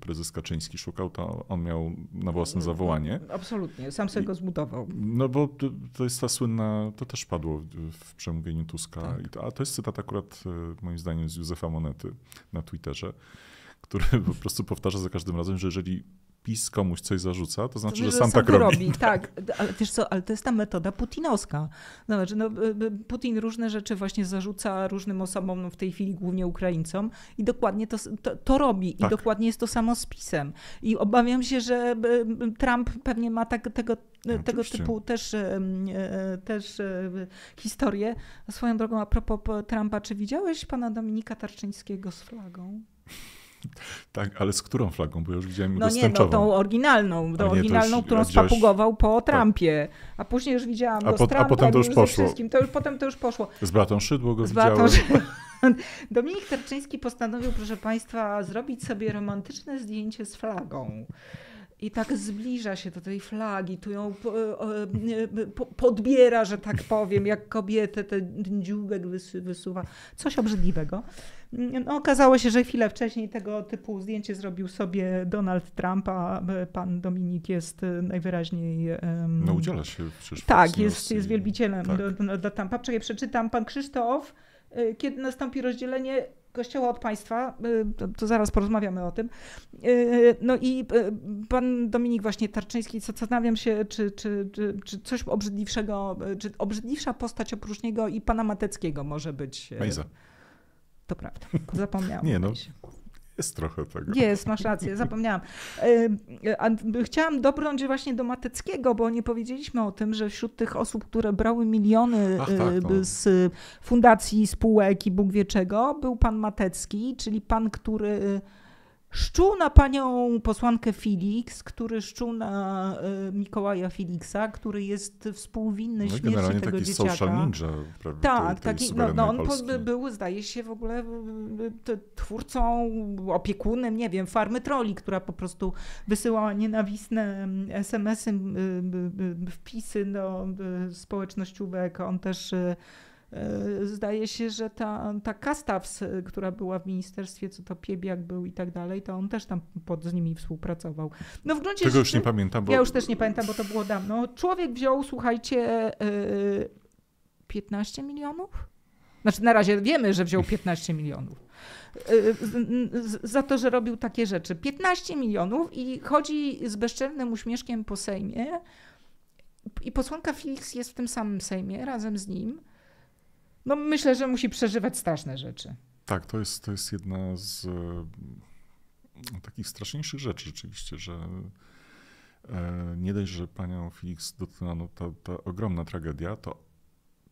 prezes Kaczyński szukał, to on miał na własne mm, zawołanie. Mm, absolutnie, sam sobie I, go zbudował. No bo to jest ta słynna, to też padło w przemówieniu Tuska, tak. a to jest cytat akurat e, moim zdaniem z Józefa Monety na Twitterze, który po prostu powtarza za każdym razem, że jeżeli PiS komuś coś zarzuca, to znaczy, to, że, że sam, sam, tak robi. robi. Tak. tak. ale wiesz co, ale to jest ta metoda putinowska. Znaczy, no, Putin różne rzeczy właśnie zarzuca różnym osobom, no w tej chwili głównie Ukraińcom i dokładnie to, to, to robi. Tak. I dokładnie jest to samo z PiSem. I obawiam się, że Trump pewnie ma tak, tego, e, tego typu też, e, e, też historię. Swoją drogą, a propos Trumpa, czy widziałeś pana Dominika Tarczyńskiego z flagą? Tak, ale z którą flagą? Bo już widziałem No nie, no tą oryginalną, tą nie, oryginalną, którą spapugował po tak. Trumpie. A później już widziałam a, po, Trumpa, a potem to już, poszło. Wszystkim. To już, potem to już poszło. Z Beatą Szydło go z widziałem. Batą... Dominik Tarczyński postanowił, proszę Państwa, zrobić sobie romantyczne zdjęcie z flagą i tak zbliża się do tej flagi, tu ją e, podbiera, że tak powiem, jak kobietę, ten dzióbek wysuwa. Coś obrzydliwego. No, okazało się, że chwilę wcześniej tego typu zdjęcie zrobił sobie Donald Trump, a e, pan Dominik jest e, najwyraźniej. Um, no udziela się przecież. Tak, jest, jest wielbicielem tak. Donalda Trumpa. Czekaj, przeczytam. Pan Krzysztof, e, kiedy nastąpi rozdzielenie Kościoła od państwa, to zaraz porozmawiamy o tym. No i pan Dominik właśnie Tarczyński, zastanawiam się, czy, czy, czy, czy coś obrzydliwszego, czy obrzydliwsza postać oprócz niego i pana Mateckiego może być. Mejza. To prawda. Zapomniałam. Nie, no. Jest trochę tego. Jest, masz rację, zapomniałam. E, chciałam dobrnąć właśnie do Mateckiego, bo nie powiedzieliśmy o tym, że wśród tych osób, które brały miliony Ach, e, tak, z fundacji, spółek i Bóg wie czego, był pan Matecki, czyli pan, który Szczuł na panią posłankę Felix, który szczuł na e, Mikołaja Felixa, który jest współwinny no śmierci generalnie tego taki dzieciaka. social ninja, prawda? Tak, tej, tej taki, no, no, on Polski. był, zdaje się, w ogóle twórcą, opiekunem, nie wiem, farmy troli, która po prostu wysyłała nienawistne mm, SMS-y, wpisy do społecznościówek. On też e, E, zdaje się, że ta, ta Kastaws, która była w ministerstwie, co to Piebiak był i tak dalej, to on też tam pod z nimi współpracował. No w gruncie Tego już nie pamiętam. Bo... Ja już też nie pamiętam, bo to było dawno. No, człowiek wziął, słuchajcie, 15 e, milionów? Znaczy na razie wiemy, że wziął 15 milionów. E, za to, że robił takie rzeczy. 15 milionów i chodzi z bezczelnym uśmieszkiem po Sejmie. I posłanka Felix jest w tym samym Sejmie razem z nim no myślę, że musi przeżywać straszne rzeczy. Tak, to jest, to jest jedna z e, takich straszniejszych rzeczy rzeczywiście, że e, nie dość, że panią Felix dotknęła no, ta, ta ogromna tragedia, to,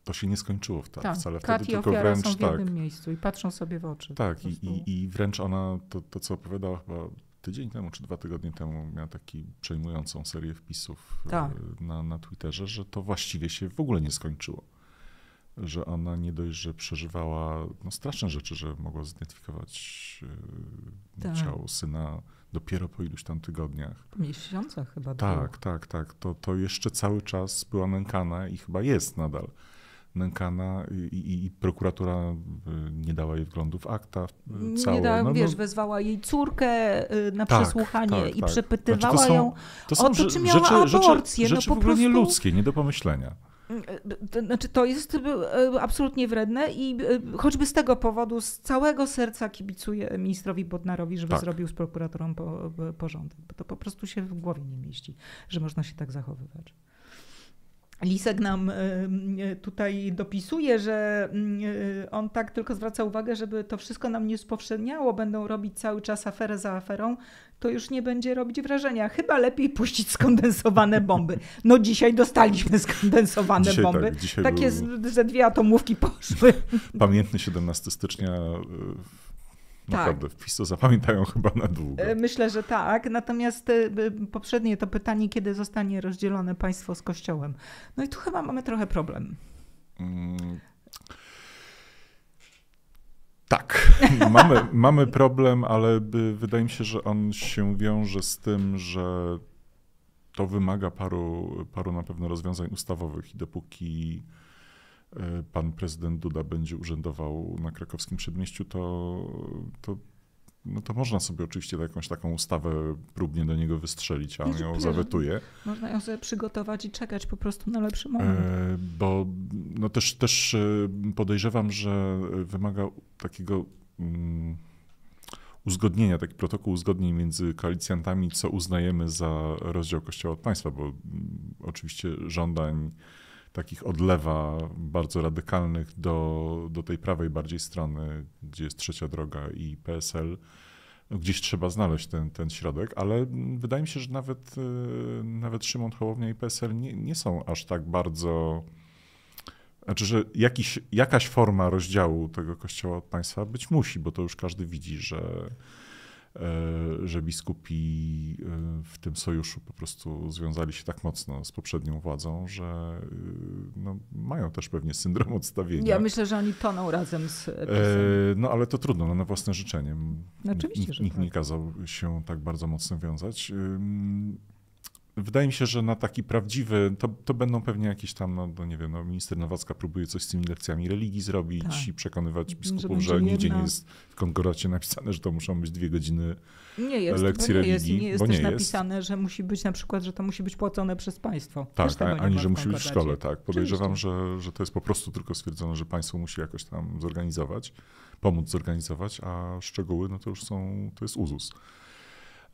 to się nie skończyło w tak, wcale wtedy, tylko wręcz są w jednym tak, miejscu i patrzą sobie w oczy. Tak, i, i, i wręcz ona, to, to co opowiadała chyba tydzień temu czy dwa tygodnie temu, miała taką przejmującą serię wpisów e, tak. na, na Twitterze, że to właściwie się w ogóle nie skończyło że ona nie dość, że przeżywała no, straszne rzeczy, że mogła zidentyfikować e, tak. ciało syna dopiero po iluś tam tygodniach. Miesiącach chyba. Tak, tak, tak. To, to jeszcze cały czas była nękana i chyba jest nadal nękana i, i, i, prokuratura e, nie dała jej wglądu w akta e, całe. Nie dała, no, no. wiesz, no... wezwała jej córkę na tak, przesłuchanie tak, i tak. przepytywała znaczy to są, ją to są o to, czy miała rzeczy, aborcję. Rzeczy, no rzeczy po prostu... nieludzkie, nie do pomyślenia. Mm, e, znaczy, to jest e, absolutnie wredne i e, choćby z tego powodu z całego serca kibicuję ministrowi Bodnarowi, żeby tak. zrobił z prokuratorą porządek, bo to po prostu się w głowie nie mieści, że można się tak zachowywać. Lisek nam e, e, tutaj dopisuje, że e, on tak tylko zwraca uwagę, żeby to wszystko nam nie spowszedniało, będą robić cały czas aferę za aferą, to już nie będzie robić wrażenia. Chyba lepiej puścić skondensowane bomby. No dzisiaj dostaliśmy skondensowane dzisiaj bomby. Tak, Takie był... ze dwie atomówki poszły. Pamiętny 17 stycznia tak. Naprawdę, wpis to zapamiętają chyba na długo. E, myślę, że tak. Natomiast e, poprzednie to pytanie, kiedy zostanie rozdzielone państwo z kościołem. No i tu chyba mamy trochę problem. Mm. Tak, mamy, mamy problem, ale y, wydaje mi się, że on się wiąże z tym, że to wymaga paru, paru na pewno rozwiązań ustawowych i dopóki Y, pan prezydent Duda będzie urzędował na krakowskim przedmieściu, to, to no to można sobie oczywiście jakąś taką ustawę próbnie do niego wystrzelić, a on ją zawetuje. Można ją sobie przygotować i czekać po prostu na lepszy e, moment. E, bo no też, też e, podejrzewam, że wymaga takiego mm, uzgodnienia, taki protokół uzgodnień między koalicjantami, co uznajemy za rozdział Kościoła od państwa, bo mm, oczywiście żądań takich odlewa bardzo radykalnych do, do tej prawej bardziej strony, gdzie jest trzecia droga i PSL. No, gdzieś trzeba znaleźć ten, ten środek, ale wydaje mi się, że nawet, y, nawet Szymon Hołownia i PSL nie, nie są aż tak bardzo. Znaczy, że jakiś, jakaś forma rozdziału tego kościoła od państwa być musi, bo to już każdy widzi, że, E, że biskupi e, w tym sojuszu po prostu związali się tak mocno z poprzednią władzą, że e, no, mają też pewnie syndrom odstawienia. Ja myślę, że oni toną razem z. Pisem. No ale to trudno, no, na własne życzenie. No, oczywiście, nikt, że nikt tak. nie kazał się tak bardzo mocno wiązać. Wydaje mi się, że na taki prawdziwy, to, to będą pewnie jakieś tam, no, no nie wiem, no, minister Nowacka próbuje coś z tymi lekcjami religii zrobić tak. i przekonywać biskupów, że, że nigdzie jedna. nie jest w konkordacie napisane, że to muszą być dwie godziny nie jest, lekcji nie religii. Jest, nie jest bo też napisane, że musi być na przykład, że to musi być płacone przez państwo. Tak, a, ani że musi być w szkole, tak. Podejrzewam, że, że to jest po prostu tylko stwierdzone, że państwo musi jakoś tam zorganizować, pomóc zorganizować, a szczegóły, no to już są, to jest uzus.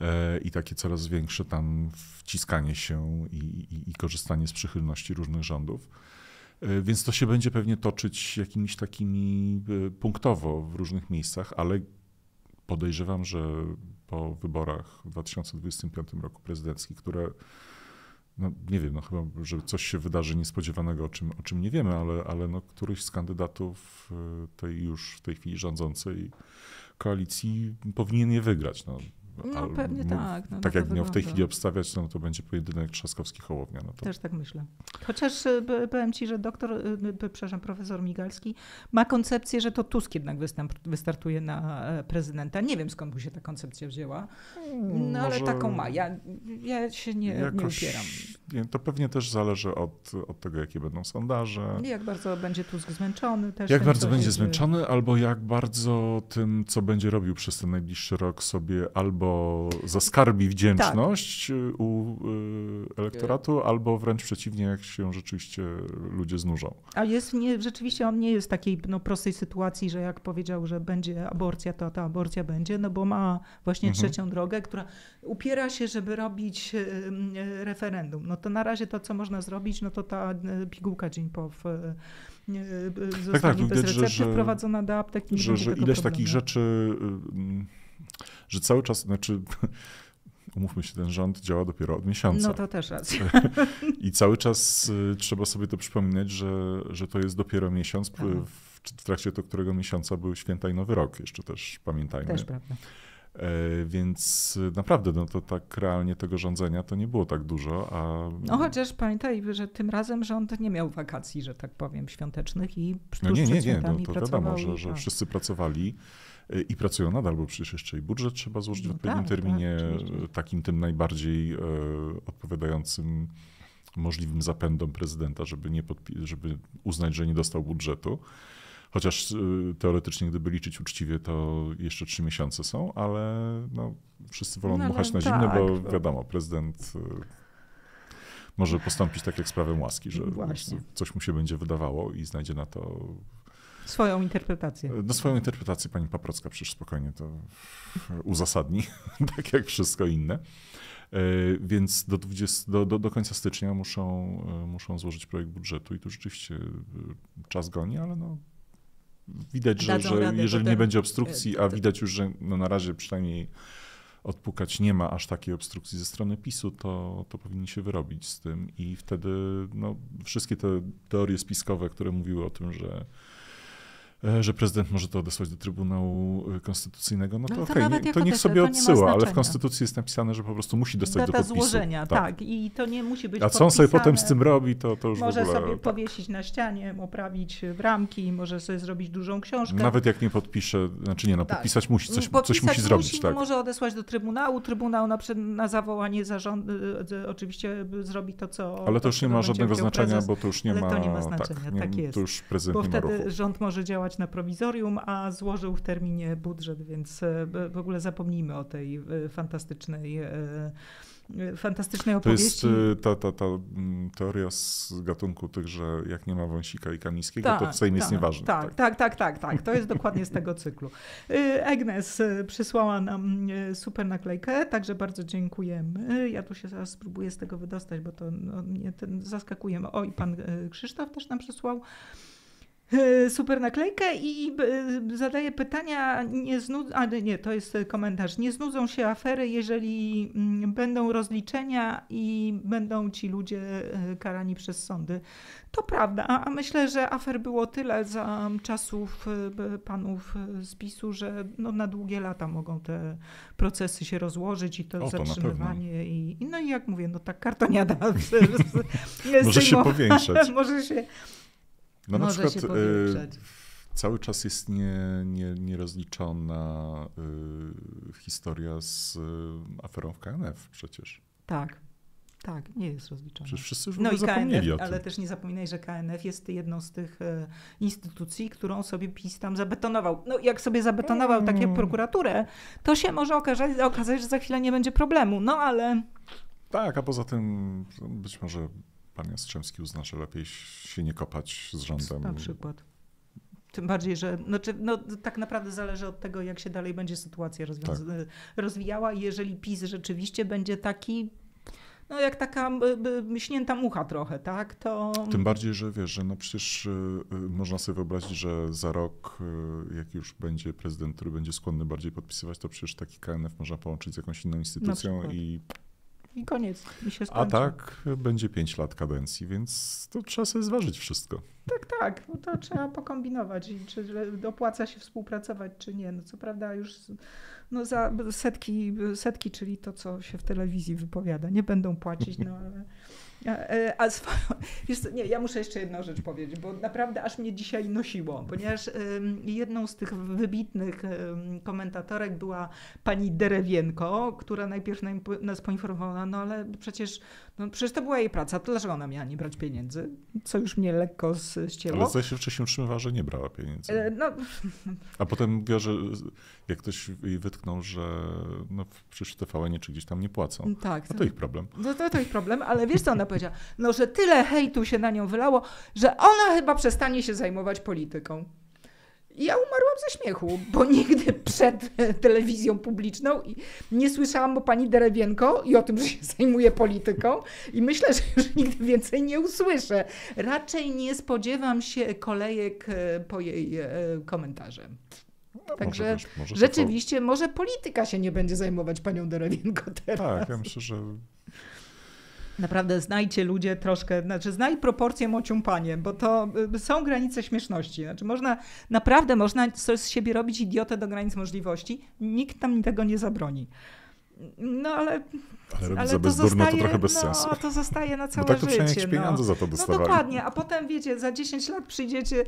E, i takie coraz większe tam wciskanie się i, i, i korzystanie z przychylności różnych rządów. E, więc to się będzie pewnie toczyć jakimiś takimi e, punktowo w różnych miejscach, ale podejrzewam, że po wyborach w 2025 roku prezydenckich, które no nie wiem, no chyba, że coś się wydarzy niespodziewanego, o czym, o czym nie wiemy, ale, ale no któryś z kandydatów tej już w tej chwili rządzącej koalicji powinien je wygrać. No, no, no pewnie no, tak. No, tak jak miał w tej tak. chwili obstawiać, no to będzie pojedynek Trzaskowski-Hołownia. No to... Też tak myślę. Chociaż y, powiem ci, że doktor, y, y, przepraszam, profesor Migalski ma koncepcję, że to Tusk jednak występ, wystartuje na e, prezydenta. Nie wiem skąd mu się ta koncepcja wzięła, mm, no Może... ale taką ma. Ja, ja się nie, Jakoś... nie upieram. Nie, to pewnie też zależy od, od tego, jakie będą sondaże. I jak bardzo będzie Tusk zmęczony. Też jak bardzo będzie zmęczony, albo jak bardzo tym, co będzie robił przez ten najbliższy rok sobie albo albo zaskarbi wdzięczność tak. u e, elektoratu, e. albo wręcz przeciwnie, jak się rzeczywiście ludzie znużą. A jest nie, rzeczywiście on nie jest w takiej no, prostej sytuacji, że jak powiedział, że będzie aborcja, to ta aborcja będzie, no bo ma właśnie mhm. trzecią drogę, która upiera się, żeby robić e, referendum. No to na razie to, co można zrobić, no to ta pigułka dzień po w, zostanie tak, tak, bez widać, recepty że, wprowadzona do aptek. Nie że, że ileś problemu. takich rzeczy że cały czas, znaczy umówmy się, ten rząd działa dopiero od miesiąca. No to też racja. I cały czas y, trzeba sobie to przypominać, że, że to jest dopiero miesiąc, tak. w, w trakcie którego miesiąca były święta i Nowy Rok, jeszcze też pamiętajmy. Też prawda. E, więc y, naprawdę, no to tak realnie tego rządzenia to nie było tak dużo. A... No chociaż pamiętaj, że tym razem rząd nie miał wakacji, że tak powiem, świątecznych i no nie, nie, nie, no, to pracował, wiadomo, że, że tak. wszyscy pracowali i pracują nadal, bo przecież jeszcze i budżet trzeba złożyć w no odpowiednim tak, terminie, tak, takim tym najbardziej e, odpowiadającym możliwym zapędom prezydenta, żeby, nie żeby uznać, że nie dostał budżetu. Chociaż e, teoretycznie, gdyby liczyć uczciwie, to jeszcze trzy miesiące są, ale no, wszyscy wolą no, no dmuchać na tak, zimne, bo, tak. wiadomo, prezydent e, może postąpić tak jak sprawę łaski, że Właśnie. coś mu się będzie wydawało i znajdzie na to Swoją interpretację. No swoją interpretację pani Paprocka przecież spokojnie to uzasadni, tak jak wszystko inne. E, więc do, 20, do, do, do, końca stycznia muszą, e, muszą złożyć projekt budżetu i tu rzeczywiście e, czas goni, ale no, widać, że, że jeżeli nie będzie obstrukcji, a widać już, że no na razie przynajmniej odpukać nie ma aż takiej obstrukcji ze strony PiSu, to, to powinni się wyrobić z tym i wtedy no, wszystkie te teorie spiskowe, które mówiły o tym, że E, że prezydent może to odesłać do Trybunału e, Konstytucyjnego, no to, no to, nie, to niech sobie to odsyła, ale w Konstytucji jest napisane, że po prostu musi dostać Data do podpisu. złożenia, tak. tak. I to nie musi być A co on sobie potem z tym robi, to, to już Może ogóle, sobie tak. powiesić na ścianie, oprawić w ramki, może sobie zrobić dużą książkę. Nawet jak nie podpisze, znaczy nie, no tak. podpisać musi, coś, podpisać coś musi zrobić. Musi, tak. Może odesłać do Trybunału, Trybunał na, na zawołanie zarząd, e, oczywiście zrobi to, co... Ale to już nie ma żadnego znaczenia, prezes, bo to już nie ma... To nie ma znaczenia, tak, tak nie, jest. To już prezydent bo wtedy rząd może działać działać na prowizorium, a złożył w terminie budżet, więc e, w ogóle zapomnijmy o tej e, fantastycznej e, fantastycznej opowieści. To jest ta, ta, ta mm, teoria z gatunku tych, że jak nie ma Wąsika i Kamińskiego, tak, to Sejm jest tak, tak, Tak, tak, tak, tak, tak. To jest dokładnie z tego cyklu. Agnes przysłała nam super naklejkę, także bardzo dziękujemy. Ja tu się zaraz spróbuję z tego wydostać, bo to no, mnie ten, zaskakujemy. O, i pan Krzysztof też nam przysłał. E, super naklejkę i e, zadaje pytania, nie znud... a nie, to jest komentarz, nie znudzą się afery, jeżeli mm, będą rozliczenia i będą ci ludzie e, karani przez sądy. To prawda, a myślę, że afer było tyle za czasów panów z PiSu, że no na długie lata mogą te procesy się rozłożyć i to, to zatrzymywanie i, no i jak mówię, no tak kartoniada z, z, z, może, się powiększać. może się no na przykład y, cały czas jest nie, nie, nierozliczona y, historia z y, aferą w KNF przecież. Tak. Tak, nie jest rozliczona. Przecież wszyscy już no i zapomnieli Ale też nie zapominaj, że KNF jest jedną z tych e, instytucji, którą sobie PiS tam zabetonował. No jak sobie zabetonował mm. takie prokuraturę, to się może okazać, okazać, że za chwilę nie będzie problemu. No ale... Tak, a poza tym być może pan Jastrzębski uzna, że lepiej się nie kopać z rządem. Na przykład. Tym bardziej, że znaczy, no, tak naprawdę zależy od tego, jak się dalej będzie sytuacja rozwią- tak. rozwijała. Jeżeli PiS rzeczywiście będzie taki, no jak taka myśnięta mucha trochę, tak, to... Tym bardziej, że wiesz, że no przecież y, y, można sobie wyobrazić, że za rok, y, jak już będzie prezydent, który będzie skłonny bardziej podpisywać, to przecież taki KNF można połączyć z jakąś inną instytucją i i koniec. I A tak będzie 5 lat kadencji, więc to trzeba sobie zważyć wszystko. Tak, tak, bo to trzeba pokombinować, I czy opłaca się współpracować, czy nie. No, co prawda już no, za setki, setki, czyli to, co się w telewizji wypowiada, nie będą płacić, no ale... A e, swoją, wiesz nie, ja muszę jeszcze jedną rzecz powiedzieć, bo naprawdę aż mnie dzisiaj nosiło, ponieważ jedną z tych wybitnych komentatorek była pani Derewienko, która najpierw nas poinformowała, no ale przecież no przecież to była jej praca, to dlaczego ona miała nie brać pieniędzy? Co już mnie lekko ścięło. Ale zdaje się wcześniej utrzymywała, że nie brała pieniędzy. E, no. A potem mówiła, że jak ktoś jej wytknął, że no przecież te tvn czy gdzieś tam nie płacą. Mm, tak. No to tak. ich problem. No to, to ich problem, ale wiesz co ona powiedziała? No, że tyle hejtu się na nią wylało, że ona chyba przestanie się zajmować polityką. Ja umarłam ze śmiechu, bo nigdy przed telewizją publiczną nie słyszałam o pani Derewienko i o tym, że się zajmuje polityką i myślę, że już nigdy więcej nie usłyszę. Raczej nie spodziewam się kolejek e, po jej e, komentarze. No, Także może, wiesz, może rzeczywiście, może polityka się nie będzie zajmować panią Derewienko teraz. Tak, ja myślę, że Naprawdę znajcie ludzie troszkę, znaczy znaj proporcje mociumpanie, bo to y, są granice śmieszności. Znaczy można, naprawdę można z siebie robić idiotę do granic możliwości, nikt tam tego nie zabroni. No ale. Ale robić ale za bezdurno zostaje, to trochę bez no, sensu. to zostaje na no całe bo tak to życie. jakieś pieniądze no. za to no dostawali. No dokładnie, a potem wiecie, za 10 lat przyjdziecie,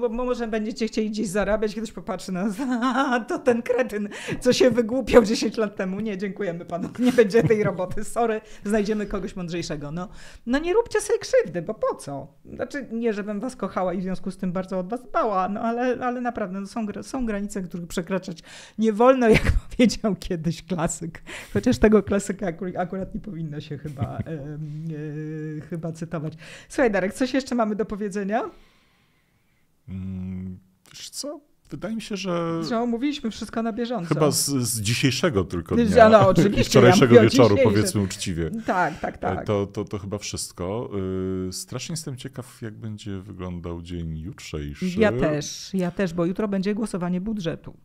bo może będziecie chcieli gdzieś zarabiać, kiedyś popatrzy na nas, to ten kretyn, co się wygłupiał 10 lat temu. Nie, dziękujemy panu, nie będzie tej roboty, sorry, znajdziemy kogoś mądrzejszego. No, no nie róbcie sobie krzywdy, bo po co? Znaczy, nie, żebym was kochała i w związku z tym bardzo od was bała, no ale, ale naprawdę no, są, są granice, których przekraczać nie wolno, jak powiedział kiedyś klasa klasyk. Chociaż tego klasyka akurat nie powinno się chyba, e, e, chyba cytować. Słuchaj, Darek, coś jeszcze mamy do powiedzenia? Hmm, wiesz co? Wydaje mi się, że. Że mówiliśmy wszystko na bieżąco. Chyba z, z dzisiejszego tylko dnia. No, oczywiście. Wczorajszego ja wieczoru, powiedzmy uczciwie. Tak, tak, tak. E, to, to, to chyba wszystko. Y, strasznie jestem ciekaw, jak będzie wyglądał dzień jutrzejszy. Ja też, ja też, bo jutro będzie głosowanie budżetu.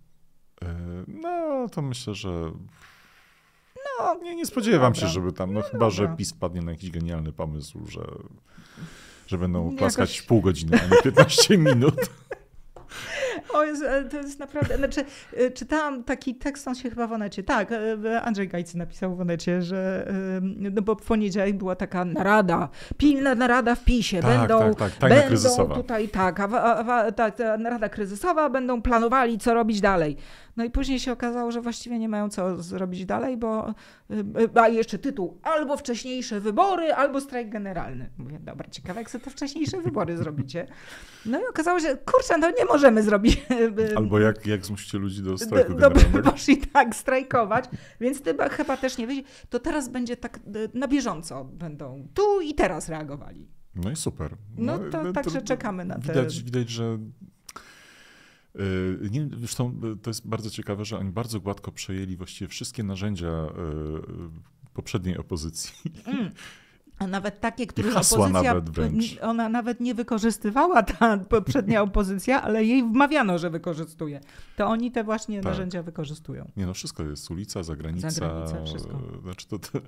E, no, to myślę, że no, nie, nie spodziewam dobra. się, żeby tam, no, no chyba, dobra. że PiS padnie na jakiś genialny pomysł, że, że będą klaskać Jakoś... pół godziny, a nie 15 minut. O Jezu, e, to jest naprawdę. Znaczy, e, czytałam taki tekst, on się chyba w Onecie. Tak, e, Andrzej Gajcy napisał w Onecie, że. No bo w poniedziałek była taka narada, pilna narada w PiSie. Tak, będą tak, tak, będą kryzysowa. tutaj, tak, a, a, a, tak, narada kryzysowa, będą planowali, co robić dalej. No i później się okazało, że właściwie nie mają co zrobić dalej, bo y, a jeszcze tytuł albo wcześniejsze wybory, albo strajk generalny. Mówię, dobra, ciekawe, jak sobie te wcześniejsze wybory zrobicie. No i okazało się, kurczę, no nie możemy zrobić. Y, y, albo jak, jak zmusicie ludzi do strajku do, generalnego. Do, poszli tak strajkować, więc ty chyba też nie wyjdzie. To teraz będzie tak na bieżąco będą tu i teraz reagowali. No i super. No, no to, to także czekamy na to. Widać, widać, że Y, nie, zresztą y, to jest bardzo ciekawe, że oni bardzo gładko przejęli właściwie wszystkie narzędzia y, poprzedniej opozycji. Mm. a nawet takie, których opozycja, nawet ona nawet nie wykorzystywała ta poprzednia opozycja, ale jej wmawiano, że wykorzystuje. To oni te właśnie tak. narzędzia wykorzystują. Nie no, wszystko jest ulica, zagranica, zagranica wszystko. Znaczy to, to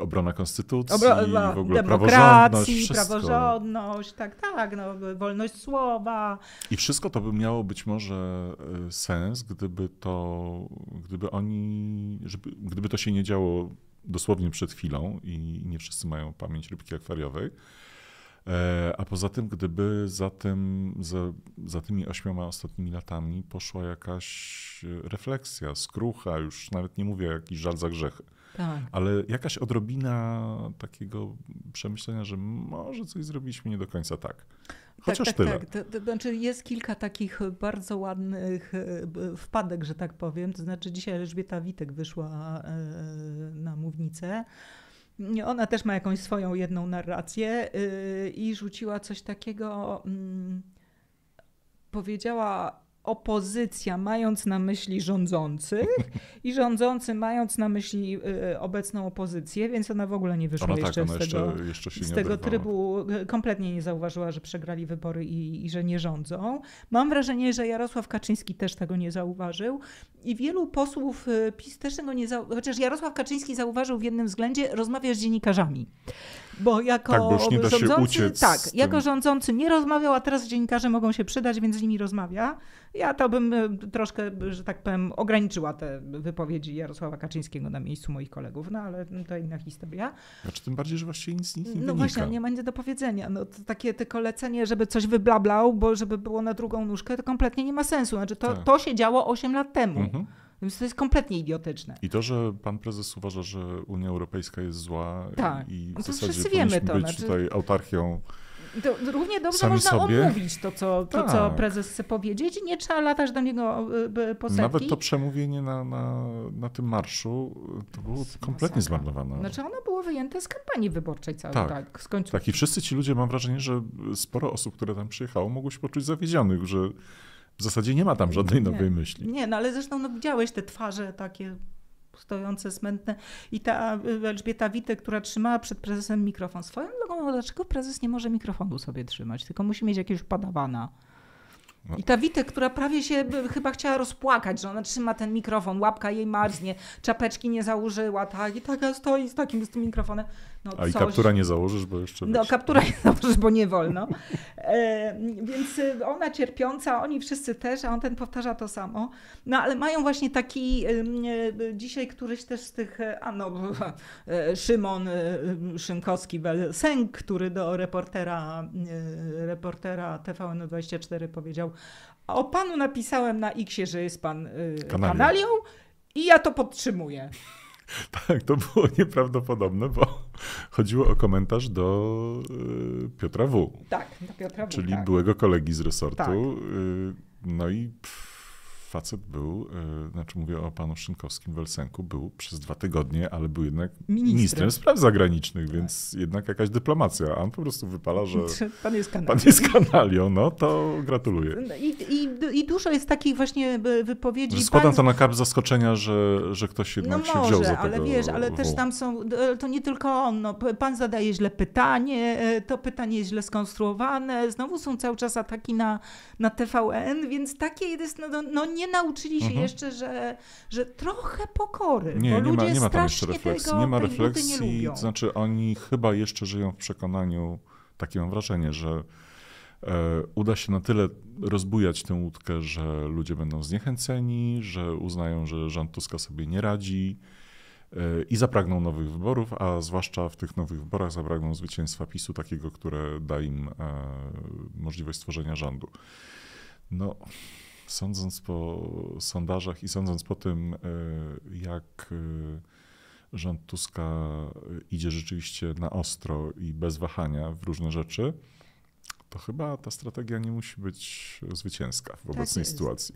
obrona konstytucji, Obro w ogóle demokracji, praworządność, praworządność, tak, tak, no, wolność słowa. I wszystko to by miało być może e, sens, gdyby to, gdyby oni, żeby, gdyby to się nie działo dosłownie przed chwilą i nie wszyscy mają pamięć rybki akwariowej. E, a poza tym, gdyby za, tym, za, za tymi ośmioma ostatnimi latami poszła jakaś e, refleksja, skrucha, już nawet nie mówię jakiś żal za grzechy, tak. ale jakaś odrobina takiego przemyślenia, że może coś zrobiliśmy nie do końca tak. Tak, Chociaż tak, tak, tyle. Tak. To, to, znaczy jest kilka takich bardzo ładnych e, wpadek, że tak powiem. To znaczy dzisiaj Elżbieta Witek wyszła e, na mównicę. Ona też ma jakąś swoją jedną narrację e, i rzuciła coś takiego. Mm, powiedziała opozycja, mając na myśli rządzących i rządzący mając na myśli y, y, obecną opozycję, więc ona w ogóle nie wyszła ona tak, jeszcze tak, z tego, jeszcze, jeszcze z tego trybu. Y, kompletnie nie zauważyła, że przegrali wybory i, i, że nie rządzą. Mam wrażenie, że Jarosław Kaczyński też tego nie zauważył i wielu posłów PiS też tego nie zauważył. Chociaż Jarosław Kaczyński zauważył w jednym względzie, rozmawia z dziennikarzami. Bo jako tak, bo nie da się uciec tak, jako rządzący nie rozmawiał, a teraz dziennikarze mogą się przydać, więc z nimi rozmawia. Ja to bym e, troszkę, że tak powiem, ograniczyła te wypowiedzi Jarosława Kaczyńskiego na miejscu moich kolegów, no ale to inna historia. Znaczy tym bardziej, że właściwie nic nie nich nie No wynika. właśnie, nie ma nic do powiedzenia. No, takie tylko lecenie, żeby coś wyblablał, bo żeby było na drugą nóżkę, to kompletnie nie ma sensu. Znaczy to, tak. to się działo 8 lat temu. Mhm. Więc to jest kompletnie idiotyczne. I to, że pan prezes uważa, że Unia Europejska jest zła tak. i w no zasadzie wszyscy wiemy to, być znaczy... tutaj autarchią to równie dobrze Sami można sobie. odmówić to co, to, co tak. prezes chce powiedzieć. Nie trzeba latać do niego e, po Nawet to przemówienie na, na, na tym marszu e, to było Masaka. kompletnie zmarnowane. Znaczy ono było wyjęte z kampanii wyborczej całej, tak. tak, z Tak i wszyscy ci ludzie, mam wrażenie, że sporo osób, które tam przyjechało, mogło się poczuć zawiedzionych, że w zasadzie nie ma tam żadnej nie, nowej myśli. Nie, no ale zresztą no, widziałeś te twarze takie stojące, smętne. I ta y, Elżbieta Witek, która trzymała przed prezesem mikrofon. Swoją drogą, dlaczego prezes nie może mikrofonu sobie trzymać, tylko musi mieć jakiegoś padawana. No. I ta Witek, która prawie się chyba chciała rozpłakać, że ona trzyma ten mikrofon, łapka jej marznie, czapeczki nie założyła, tak, i taka stoi z takim z tym mikrofonem. No, A coś... i kaptura nie założysz, bo jeszcze. No, wiesz. kaptura nie założysz, bo nie wolno. E, więc y, ona cierpiąca, oni wszyscy też, a on ten powtarza to samo. No ale mają właśnie taki e, dzisiaj któryś też z tych, e, a no, e, Szymon e, Szynkowski Sęk, który do reportera, e, reportera TVN24 powiedział: O panu napisałem na X, że jest pan kanalią i ja to podtrzymuję. Tak, to było nieprawdopodobne, bo chodziło o komentarz do y, Piotra W. Tak, do Piotra W. Czyli tak. byłego kolegi z resortu. Tak. Y, no i. Pff, facet był, e, znaczy mówię o panu Szynkowskim Welsenku, był przez dwa tygodnie, ale był jednak ministrem, ministrem spraw zagranicznych, tak. więc jednak jakaś dyplomacja. A on po prostu wypala, że pan jest kanalią. Pan jest kanalią, no to gratuluję. I, i, i dużo jest takich właśnie e, wypowiedzi. składam pan... to na kap zaskoczenia, że, że ktoś no jednak no się może, wziął za ale tego. ale wiesz, ale też tam są, e, to nie tylko on, no, pan zadaje źle pytanie, to pytanie jest źle skonstruowane, znowu są cały czas ataki na, na TVN, więc takie jest, no, no, no nie nie nauczyli się mhm. jeszcze, że, że trochę pokory, nie, bo nie ludzie ma, nie ma refleksji. Tego, nie ma refleksji, nie lubią. znaczy oni chyba jeszcze żyją w przekonaniu, takie mam wrażenie, że e, uda się na tyle rozbujać tę łódkę, że ludzie będą zniechęceni, że uznają, że rząd Tuska sobie nie radzi e, i zapragną nowych wyborów, a zwłaszcza w tych nowych wyborach zapragną zwycięstwa PiSu, takiego, które da im e, możliwość stworzenia rządu. No, Sądząc po sondażach i sądząc po tym, e, jak e, rząd Tuska idzie rzeczywiście na ostro i bez wahania w różne rzeczy, to chyba ta strategia nie musi być zwycięska w tak obecnej tak sytuacji.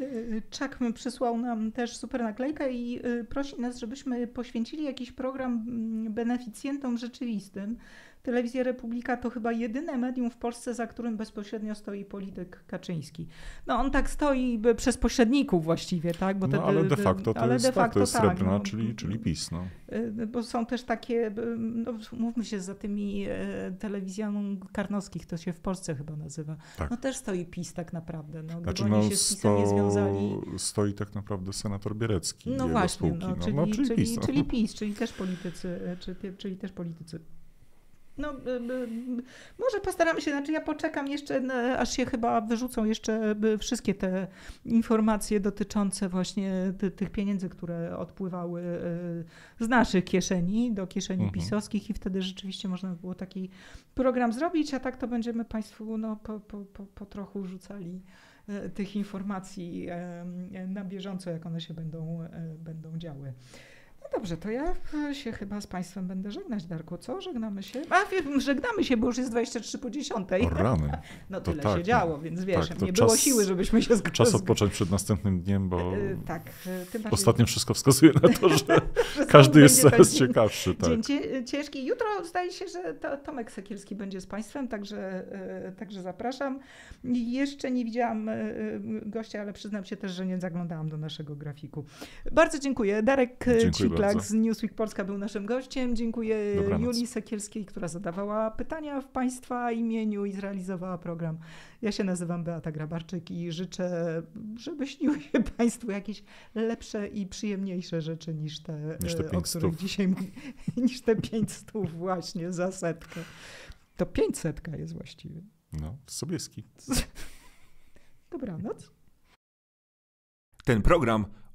E, Czak przysłał nam też super naklejkę i prosi nas, żebyśmy poświęcili jakiś program mm, beneficjentom rzeczywistym. Telewizja Republika to chyba jedyne medium w Polsce, za którym bezpośrednio stoi polityk Kaczyński. No on tak stoi przez pośredników właściwie, tak? Bo te, no, ale de facto to jest, facto, tak, to jest tak, srebrna, no, czyli, czyli PiS. No. Y, bo są też takie, no, mówmy się, za tymi e, telewizjami Karnowskich, to się w Polsce chyba nazywa, tak. no też stoi PiS tak naprawdę. No, znaczy, no, oni się z sto, nie związali. Stoi tak naprawdę senator Bierecki. No właśnie, spółki. No, no, czyli, no, czyli, czyli, PiS, no. czyli, PiS, czyli też politycy, e, czyli też politycy no, y, y, może postaramy się, znaczy ja poczekam jeszcze, aż się chyba wyrzucą jeszcze y, wszystkie te informacje dotyczące właśnie tych pieniędzy, które odpływały z naszych kieszeni do kieszeni mhm. pisowskich i wtedy rzeczywiście można było taki program zrobić, a tak to będziemy Państwu no, po, po, po, po trochu rzucali tych informacji na bieżąco, jak one się będą, będą działy. No dobrze, to ja e, się chyba z Państwem będę żegnać, Darku. Co? Żegnamy się? A, żegnamy się, bo już jest 23 po 10. O rany. No tyle tak, się działo, no. więc tak, wiesz, tak, nie czas, było siły, żebyśmy się zgodzili. Czas odpocząć przed następnym dniem, bo yy, tak, bardziej... ostatnio wszystko wskazuje na to, że, każdy jest coraz ciekawszy. Tak. Dzień ciężki. Jutro zdaje się, że to, Tomek Sekielski będzie z Państwem, także, także zapraszam. Jeszcze nie widziałam gościa, ale przyznam się też, że nie zaglądałam do naszego grafiku. Bardzo dziękuję. Darek dziękuję Klak z Newsweek Polska był naszym gościem. Dziękuję Dobranoc. Julii Sekielskiej, która zadawała pytania w Państwa imieniu i zrealizowała program. Ja się nazywam Beata Grabarczyk i życzę, żeby śniły się Państwu jakieś lepsze i przyjemniejsze rzeczy niż te, niż te e, o których stów. dzisiaj niż te 500 właśnie za setkę. To 500 jest właściwie. No, Sobieski. Dobranoc. Ten program